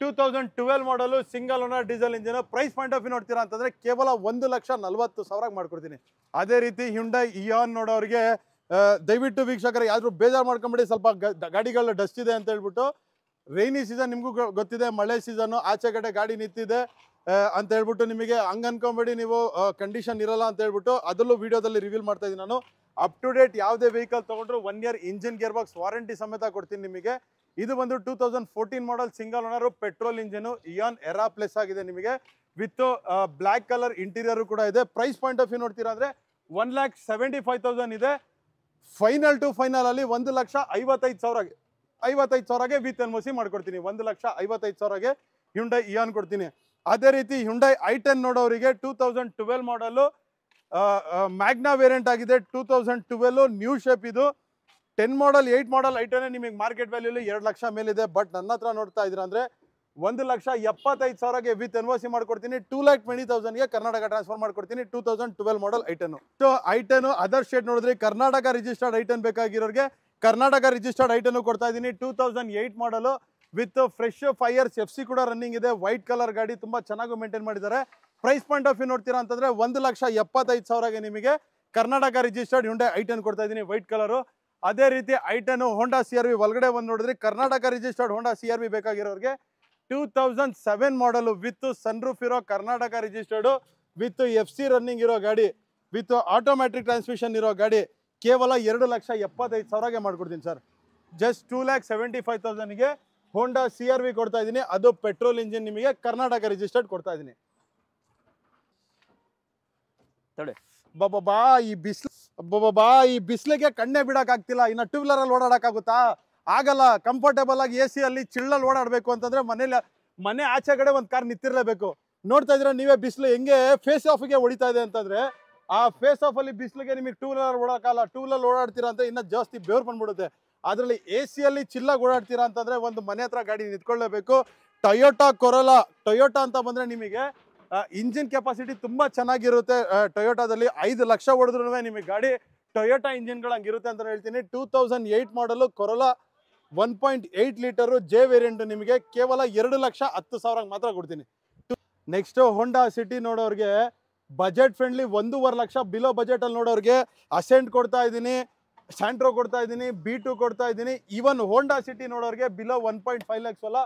two thousand twelve model single owner diesel engine price point of view ನೋಡ್ತೀರಾ ಅಂತಂದರೆ ಕೇವಲ ಒಂದು ಲಕ್ಷ ನಲ್ವತ್ತು ಸಾವಿರಕ್ಕೆ ಮಾಡ್ಕೊಡ್ತೀನಿ ಅದೇ ರೀತಿ ಹಿಂಡೈ ಇಯಾನ್ ನೋಡೋರಿಗೆ ದಯವಿಟ್ಟು ವೀಕ್ಷಕರು ಯಾರು ಬೇಜಾರು ಮಾಡ್ಕೊಂಬಿಡಿ ಸ್ವಲ್ಪ ಗಾಡಿಗಳ ಡಸ್ಟ್ ಇದೆ ಅಂತ ಹೇಳ್ಬಿಟ್ಟು ರೈನಿ ಸೀಸನ್ ನಿಮಗೂ ಗೊತ್ತಿದೆ ಮಳೆ ಸೀಸನ್ನು ಆಚೆ ಕಡೆ ಗಾಡಿ ನಿಂತಿದೆ ಅಂತ ಹೇಳ್ಬಿಟ್ಟು ನಿಮಗೆ ಹಂಗೆ ಅನ್ಕೊಂಬೇಡಿ ನೀವು ಕಂಡೀಷನ್ ಇರಲ್ಲ ಅಂತ ಹೇಳ್ಬಿಟ್ಟು ಅದರಲ್ಲೂ ವಿಡಿಯೋದಲ್ಲಿ ರಿವೀಲ್ ಮಾಡ್ತಾ ಇದ್ದೀನಿ ನಾನು ಅಪ್ ಟು ಡೇಟ್ ಯಾವುದೇ ವೆಹಿಕಲ್ ತೊಗೊಂಡ್ರು one year engine gear box warranty ಸಮೇತ ಕೊಡ್ತೀನಿ ನಿಮಗೆ ಇದು ಬಂದು two thousand fourteen model single owner petrol engine Eon Era plus ಆಗಿದೆ ನಿಮಗೆ ವಿತ್ ಬ್ಲಾಕ್ ಕಲರ್ ಇಂಟೀರಿಯರ್ ಕೂಡ ಇದೆ ಪ್ರೈಸ್ ಪಾಯಿಂಟ್ ಆಫ್ ವ್ಯೂ ನೋಡ್ತೀರಾ ಅಂದ್ರೆ one lakh seventy five thousand ಇದೆ ಫೈನಲ್ ಟು ಫೈನಲ್ ಅಲ್ಲಿ ಒಂದು ಲಕ್ಷ ಐವತ್ತೈದು ಸಾವಿರ ಐವತ್ತೈದು ಸಾವಿರಗೆ ವಿತ್ ಎನ್ ಸಿ ಮಾಡ್ಕೊಡ್ತೀನಿ ಒಂದು ಲಕ್ಷ ಐವತ್ತೈದು ಸಾವಿರಗೆ ಹ್ಯುಂಡೈ ಇಯಾನ್ ಕೊಡ್ತೀನಿ ಅದೇ ರೀತಿ ಹ್ಯುಂಡೈ ಐ ಟೆನ್ ನೋಡೋರಿಗೆ two thousand twelve model Magna variant ಆಗಿದೆ two thousand twelve new shape ಇದು ಟೆನ್ ಮಾಡಲ್ ಏಯ್ಟ್ ಮಾಡಲ್ ಐಟನೇ ನಿಮಗೆ ಮಾರ್ಕೆಟ್ ವ್ಯಾಲ್ಯೂಲಿ ಎರಡು ಲಕ್ಷ ಮೇಲಿದೆ ಬಟ್ ನನ್ನ ಹತ್ರ ನೋಡ್ತಾ ಇದ್ರ ಅಂದರೆ ಒಂದು ಲಕ್ಷ ಎಪ್ಪತ್ತೈದು ಸಾವಿರಗೆ ವಿತ್ ಎನ್ ಒ ಸಿ ಮಾಡ್ಕೊಡ್ತೀನಿ ಟೂ ಲ್ಯಾಕ್ ಟ್ವೆಂಟಿ ತೌಸಂಡ್ಗೆ ಕರ್ನಾಟಕ ಟ್ರಾನ್ಸ್ಫರ್ ಮಾಡ್ಕೊಡ್ತೀನಿ two thousand twelve model I ten so I ten other state ನೋಡಿದ್ರೆ ಕರ್ನಾಟಕ ರಿಜಿಸ್ಟರ್ಡ್ ಐಟನ್ ಬೇಕಾಗಿರೋರಿಗೆ ಕರ್ನಾಟಕ ರಿಜಿಸ್ಟರ್ಡ್ ಐಟನ್ ಕೊಡ್ತಾ ಇದ್ದೀನಿ two thousand eight model with fresh five F C ಕೂಡ ರನ್ನಿಂಗ್ ಇದೆ ವೈಟ್ ಕಲರ್ ಗಾಡಿ ತುಂಬ ಚೆನ್ನಾಗಿ ಮೇಂಟೈನ್ ಮಾಡಿದ್ದಾರೆ ಪ್ರೈಸ್ ಪಾಯಿಂಟ್ ಆಫ್ ವ್ಯೂ ನೋಡ್ತೀರಾ ಅಂತಂದರೆ ಒಂದು ಲಕ್ಷ ಎಪ್ಪತ್ತೈದು ಸಾವಿರಗೆ ನಿಮಗೆ ಕರ್ನಾಟಕ ರಿಜಿಸ್ಟರ್ಡ್ ಹುಂಡೆ ಐಟನ್ ಕೊಡ್ತಾ ಇದ್ದೀನಿ ವೈಟ್ ಕಲರು ಅದೇ ರೀತಿ I ten Honda C R V ಒಳಗಡೆ ಬಂದು ನೋಡಿದ್ರೆ Karnataka registered Honda C R V ಬೇಕಾಗಿರೋರಿಗೆ two thousand seven model with sun roof ಇರೋ Karnataka registered with F C running ಇರೋ ಗಾಡಿ ವಿತ್ ಆಟೋಮ್ಯಾಟಿಕ್ ಟ್ರಾನ್ಸ್ಮಿಷನ್ ಇರೋ ಗಾಡಿ ಕೇವಲ ಎರಡು ಲಕ್ಷ ಎಪ್ಪತ್ತೈದು ಸಾವಿರಗೆ ಮಾಡ್ಕೊಡ್ತೀನಿ sir just two lakh seventy five ತೌಸಂಡ್ಗೆ ಹೋಂಡಾ ಸಿ ಆರ್ ವಿ ಕೊಡ್ತಾ ಇದ್ದೀನಿ ಅದು ಪೆಟ್ರೋಲ್ ಇಂಜಿನ್ ನಿಮಗೆ ಕರ್ನಾಟಕ ರಿಜಿಸ್ಟರ್ಡ್ ಕೊಡ್ತಾ ಇದ್ದೀನಿ ತಡೆ ಬಾ ಈ ಬಿಸಿಲು ಬಾ ಈ ಬಿಸಿಲಿಗೆ ಕಣ್ಣೇ ಬಿಡೋಕ್ಕಾಗ್ತಿಲ್ಲ ಇನ್ನು ಟೂ ವೀಲರಲ್ಲಿ ಓಡಾಡೋಕ್ಕಾಗುತ್ತಾ ಆಗಲ್ಲ ಕಂಫರ್ಟೇಬಲ್ ಆಗಿ ಎ ಸಿಯಲ್ಲಿ ಚಿಳ್ಳಲ್ಲಿ ಓಡಾಡಬೇಕು ಅಂತಂದರೆ ಮನೇಲಿ ಮನೆ ಆಚೆ ಕಡೆ ಒಂದು ಕಾರ್ ನಿಂತಿರಲೇಬೇಕು ನೋಡ್ತಾ ಇದ್ರೆ ನೀವೇ ಬಿಸಿಲು ಹೆಂಗೆ ಫೇಸ್ ಆಫ್ಗೆ ಹೊಡಿತಾ ಇದೆ ಅಂತಂದರೆ ಆ ಫೇಸ್ ಆಫಲ್ಲಿ ಬಿಸಿಲಿಗೆ ನಿಮಗೆ ಟೂ ವೀಲರ್ ಓಡಾಕಲ್ಲ ಟೂ ವೀಲರ್ ಓಡಾಡ್ತೀರಾ ಅಂತ ಇನ್ನೂ ಜಾಸ್ತಿ ಬೇವ್ರು ಬಂದ್ಬಿಡುತ್ತೆ ಅದರಲ್ಲಿ ಎ ಸಿಯಲ್ಲಿ ಚಿಲ್ಲಾಗಿ ಓಡಾಡ್ತೀರಾ ಅಂತಂದರೆ ಒಂದು ಮನೆ ಹತ್ರ ಗಾಡಿ ನಿಂತ್ಕೊಳ್ಳೇಬೇಕು ಟೊಯೋಟಾ ಕೊರೋಲಾ ಟೊಯೋಟಾ ಅಂತ ಬಂದರೆ ನಿಮಗೆ ಇಂಜಿನ್ ಕೆಪಾಸಿಟಿ ತುಂಬ ಚೆನ್ನಾಗಿರುತ್ತೆ ಟೊಯೋಟಾದಲ್ಲಿ ಐದು ಲಕ್ಷ ಹೊಡೆದ್ರು ನಿಮಗೆ ಗಾಡಿ ಟೊಯೋಟಾ ಇಂಜಿನ್ಗಳು ಹಂಗಿರುತ್ತೆ ಅಂತ ಹೇಳ್ತೀನಿ two thousand eight model Corolla one point eight litre J variant ನಿಮಗೆ ಕೇವಲ ಎರಡು ಲಕ್ಷ ಹತ್ತು ಸಾವಿರ ಮಾತ್ರ ಕೊಡ್ತೀನಿ ನೆಕ್ಸ್ಟ್ ಹೊಂಡಾ ಸಿಟಿ ನೋಡೋರಿಗೆ ಬಜೆಟ್ ಫ್ರೆಂಡ್ಲಿ ಒಂದೂವರೆ ಲಕ್ಷ ಬಿಲೋ ಬಜೆಟಲ್ಲಿ ನೋಡೋರಿಗೆ ಅಸೆಂಟ್ ಕೊಡ್ತಾ ಇದ್ದೀನಿ ಸ್ಯಾಂಟ್ರೋ ಕೊಡ್ತಾ ಇದ್ದೀನಿ ಬಿ ಟು ಕೊಡ್ತಾ ಇದ್ದೀನಿ ಈವನ್ ಹೋಂಡಾ ಸಿಟಿ ನೋಡೋರಿಗೆ below one point five lakhs ಅಲ್ಲ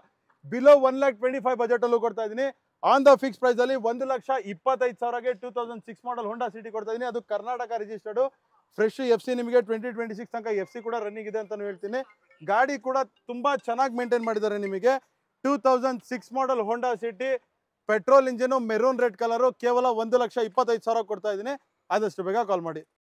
below one lakh twenty five ಬಜೆಟಲ್ಲೂ ಕೊಡ್ತಾ ಇದ್ದೀನಿ ಆನ್ ದ ಫಿಕ್ಸ್ ಪ್ರೈಸ್ ಅಲ್ಲಿ ಒಂದು ಲಕ್ಷ ಇಪ್ಪತ್ತೈದು ಸಾವಿರಗೆ two thousand six model Honda City ಕೊಡ್ತಾ ಇದೀನಿ ಅದು Karnataka registered fresh F C ನಿಮಗೆ ಟ್ವೆಂಟಿ ಟ್ವೆಂಟಿ ಸಿಕ್ಸ್ ತನಕ ಎಫ್ ಸಿ ಕೂಡ ರನ್ನಿಂಗ್ ಇದೆ ಅಂತಾನು ಹೇಳ್ತೀನಿ ಗಾಡಿ ಕೂಡ ತುಂಬಾ ಚೆನ್ನಾಗಿ ಮೇಂಟೈನ್ ಮಾಡಿದ್ದಾರೆ ನಿಮಗೆ two thousand six model Honda City petrol engine maroon red colour ಕೇವಲ ಒಂದು ಲಕ್ಷ ಇಪ್ಪತ್ತೈದು ಸಾವಿರ ಕೊಡ್ತಾ ಇದ್ದೀನಿ ಆದಷ್ಟು ಬೇಗ ಕಾಲ್ ಮಾಡಿ